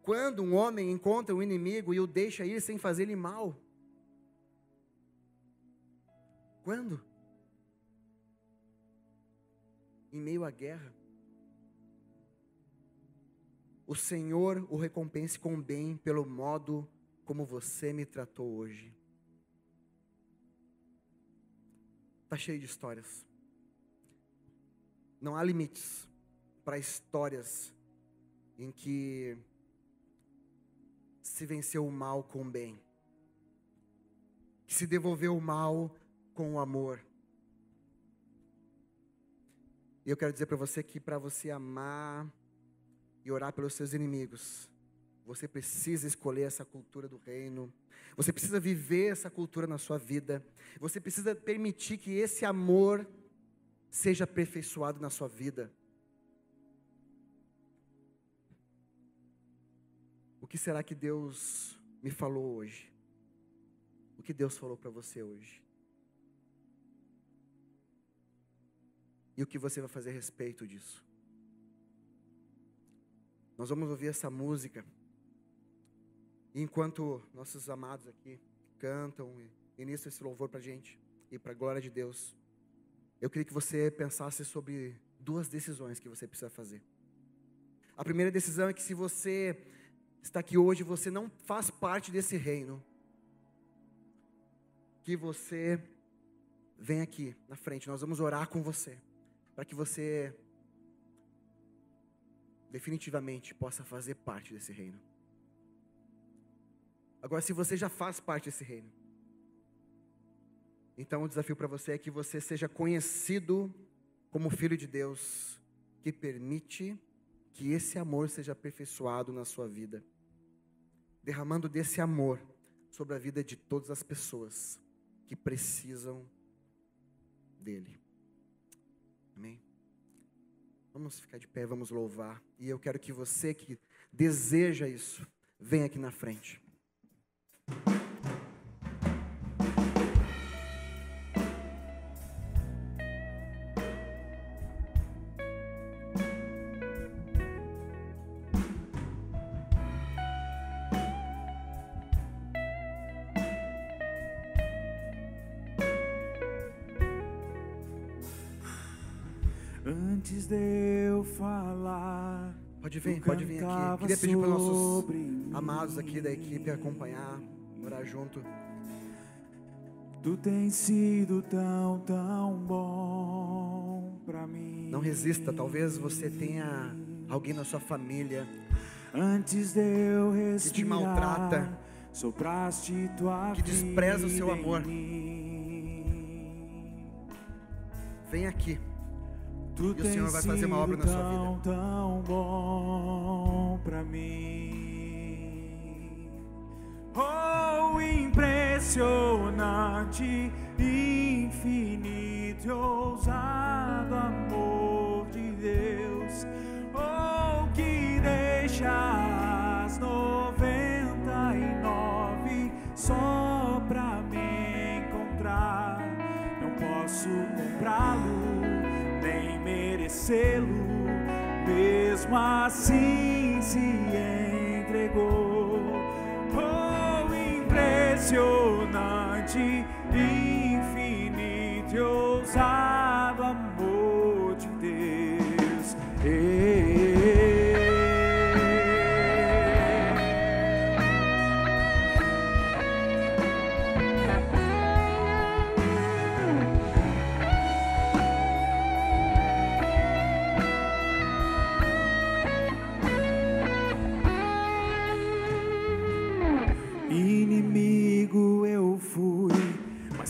Quando um homem encontra um inimigo e o deixa ir sem fazer-lhe mal? Quando? Em meio à guerra o Senhor o recompense com bem pelo modo como você me tratou hoje. Está cheio de histórias. Não há limites para histórias em que se venceu o mal com o bem, que se devolveu o mal com o amor. E eu quero dizer para você que para você amar e orar pelos seus inimigos. Você precisa escolher essa cultura do reino. Você precisa viver essa cultura na sua vida. Você precisa permitir que esse amor seja aperfeiçoado na sua vida. O que será que Deus me falou hoje? O que Deus falou para você hoje? E o que você vai fazer a respeito disso? Nós vamos ouvir essa música. E enquanto nossos amados aqui cantam e iniciam esse louvor para a gente e para a glória de Deus, eu queria que você pensasse sobre duas decisões que você precisa fazer. A primeira decisão é que se você está aqui hoje, você não faz parte desse reino, que você vem aqui na frente, nós vamos orar com você, para que você definitivamente possa fazer parte desse reino. Agora, se você já faz parte desse reino, então o desafio para você é que você seja conhecido como filho de Deus, que permite que esse amor seja aperfeiçoado na sua vida, derramando desse amor sobre a vida de todas as pessoas que precisam dele. Amém. Vamos ficar de pé, vamos louvar. E eu quero que você que deseja isso, venha aqui na frente. aqui. Queria pedir para nossos amados aqui da equipe acompanhar, orar junto. Tu tens sido tão, tão bom para mim. Não resista, talvez você tenha alguém na sua família antes de eu respirar, que te maltrata, sopraste tua que despreza o seu amor. Vem aqui. Tu e o Senhor vai fazer uma obra na sua vida. Tão bom pra mim. Oh, impressionante, infinito, ousado amor de Deus. Oh, que deixa as noventa e nove só pra me encontrar. Não posso comprá-lo, nem merecê-lo, mesmo assim se entregou. Oh, impressionante.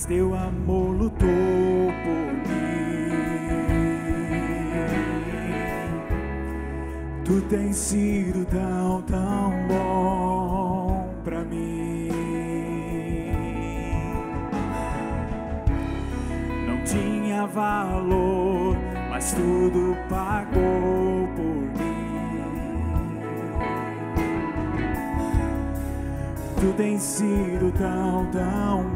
teu amor lutou por mim. Tu tens sido tão, tão bom pra mim. Não tinha valor, mas tudo pagou por mim. Tu tens sido tão, tão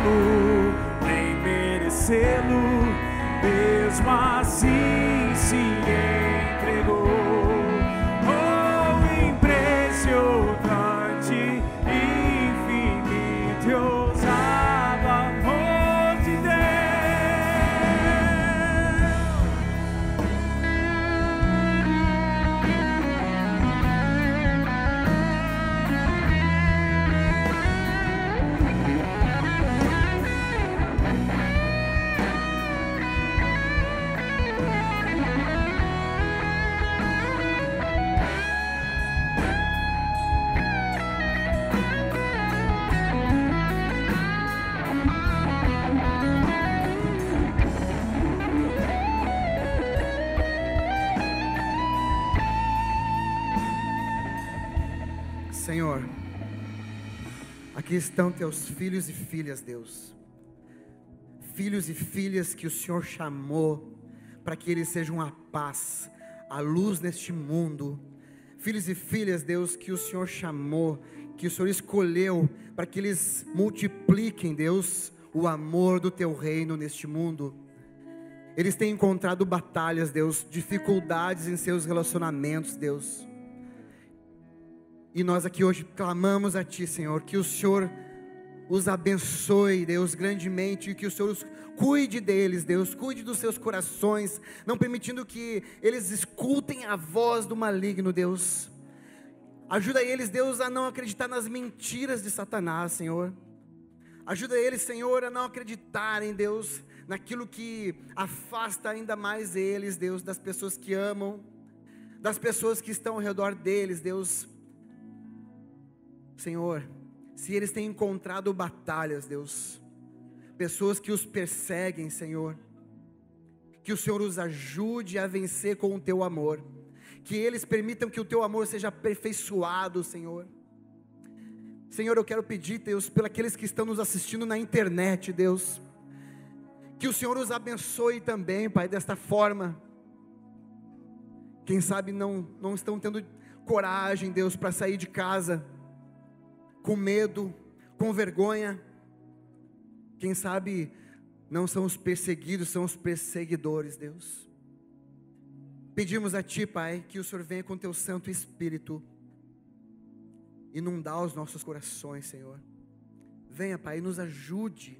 amá-lo, nem merecê-lo, mesmo assim. estão teus filhos e filhas, Deus. Filhos e filhas que o Senhor chamou para que eles sejam a paz, a luz neste mundo. Filhos e filhas, Deus, que o Senhor chamou, que o Senhor escolheu para que eles multipliquem, Deus, o amor do teu reino neste mundo. Eles têm encontrado batalhas, Deus, dificuldades em seus relacionamentos, Deus e nós aqui hoje clamamos a Ti, Senhor, que o Senhor os abençoe, Deus, grandemente, e que o Senhor os cuide deles, Deus, cuide dos seus corações, não permitindo que eles escutem a voz do maligno, Deus. Ajuda eles, Deus, a não acreditar nas mentiras de Satanás, Senhor. Ajuda eles, Senhor, a não acreditarem, Deus, naquilo que afasta ainda mais eles, Deus, das pessoas que amam, das pessoas que estão ao redor deles, Deus Senhor, se eles têm encontrado batalhas, Deus, pessoas que os perseguem, Senhor, que o Senhor os ajude a vencer com o teu amor, que eles permitam que o teu amor seja aperfeiçoado, Senhor. Senhor, eu quero pedir, Deus, aqueles que estão nos assistindo na internet, Deus, que o Senhor os abençoe também, Pai, desta forma. Quem sabe não, não estão tendo coragem, Deus, para sair de casa com medo, com vergonha. Quem sabe não são os perseguidos, são os perseguidores, Deus. Pedimos a Ti, Pai, que o Senhor venha com Teu Santo Espírito inundar os nossos corações, Senhor. Venha, Pai, nos ajude.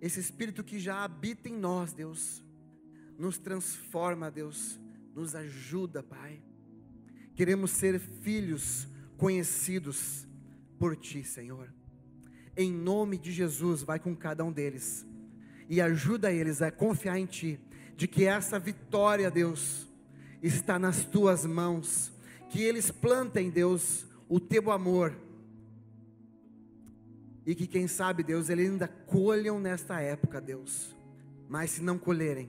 Esse Espírito que já habita em nós, Deus, nos transforma, Deus, nos ajuda, Pai. Queremos ser filhos conhecidos por ti, Senhor. Em nome de Jesus, vai com cada um deles e ajuda eles a confiar em ti, de que essa vitória, Deus, está nas tuas mãos. Que eles plantem, Deus, o teu amor. E que quem sabe, Deus, eles ainda colham nesta época, Deus. Mas se não colherem,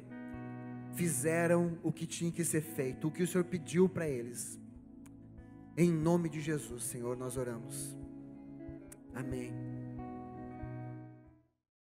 fizeram o que tinha que ser feito, o que o Senhor pediu para eles. Em nome de Jesus, Senhor, nós oramos. Amém.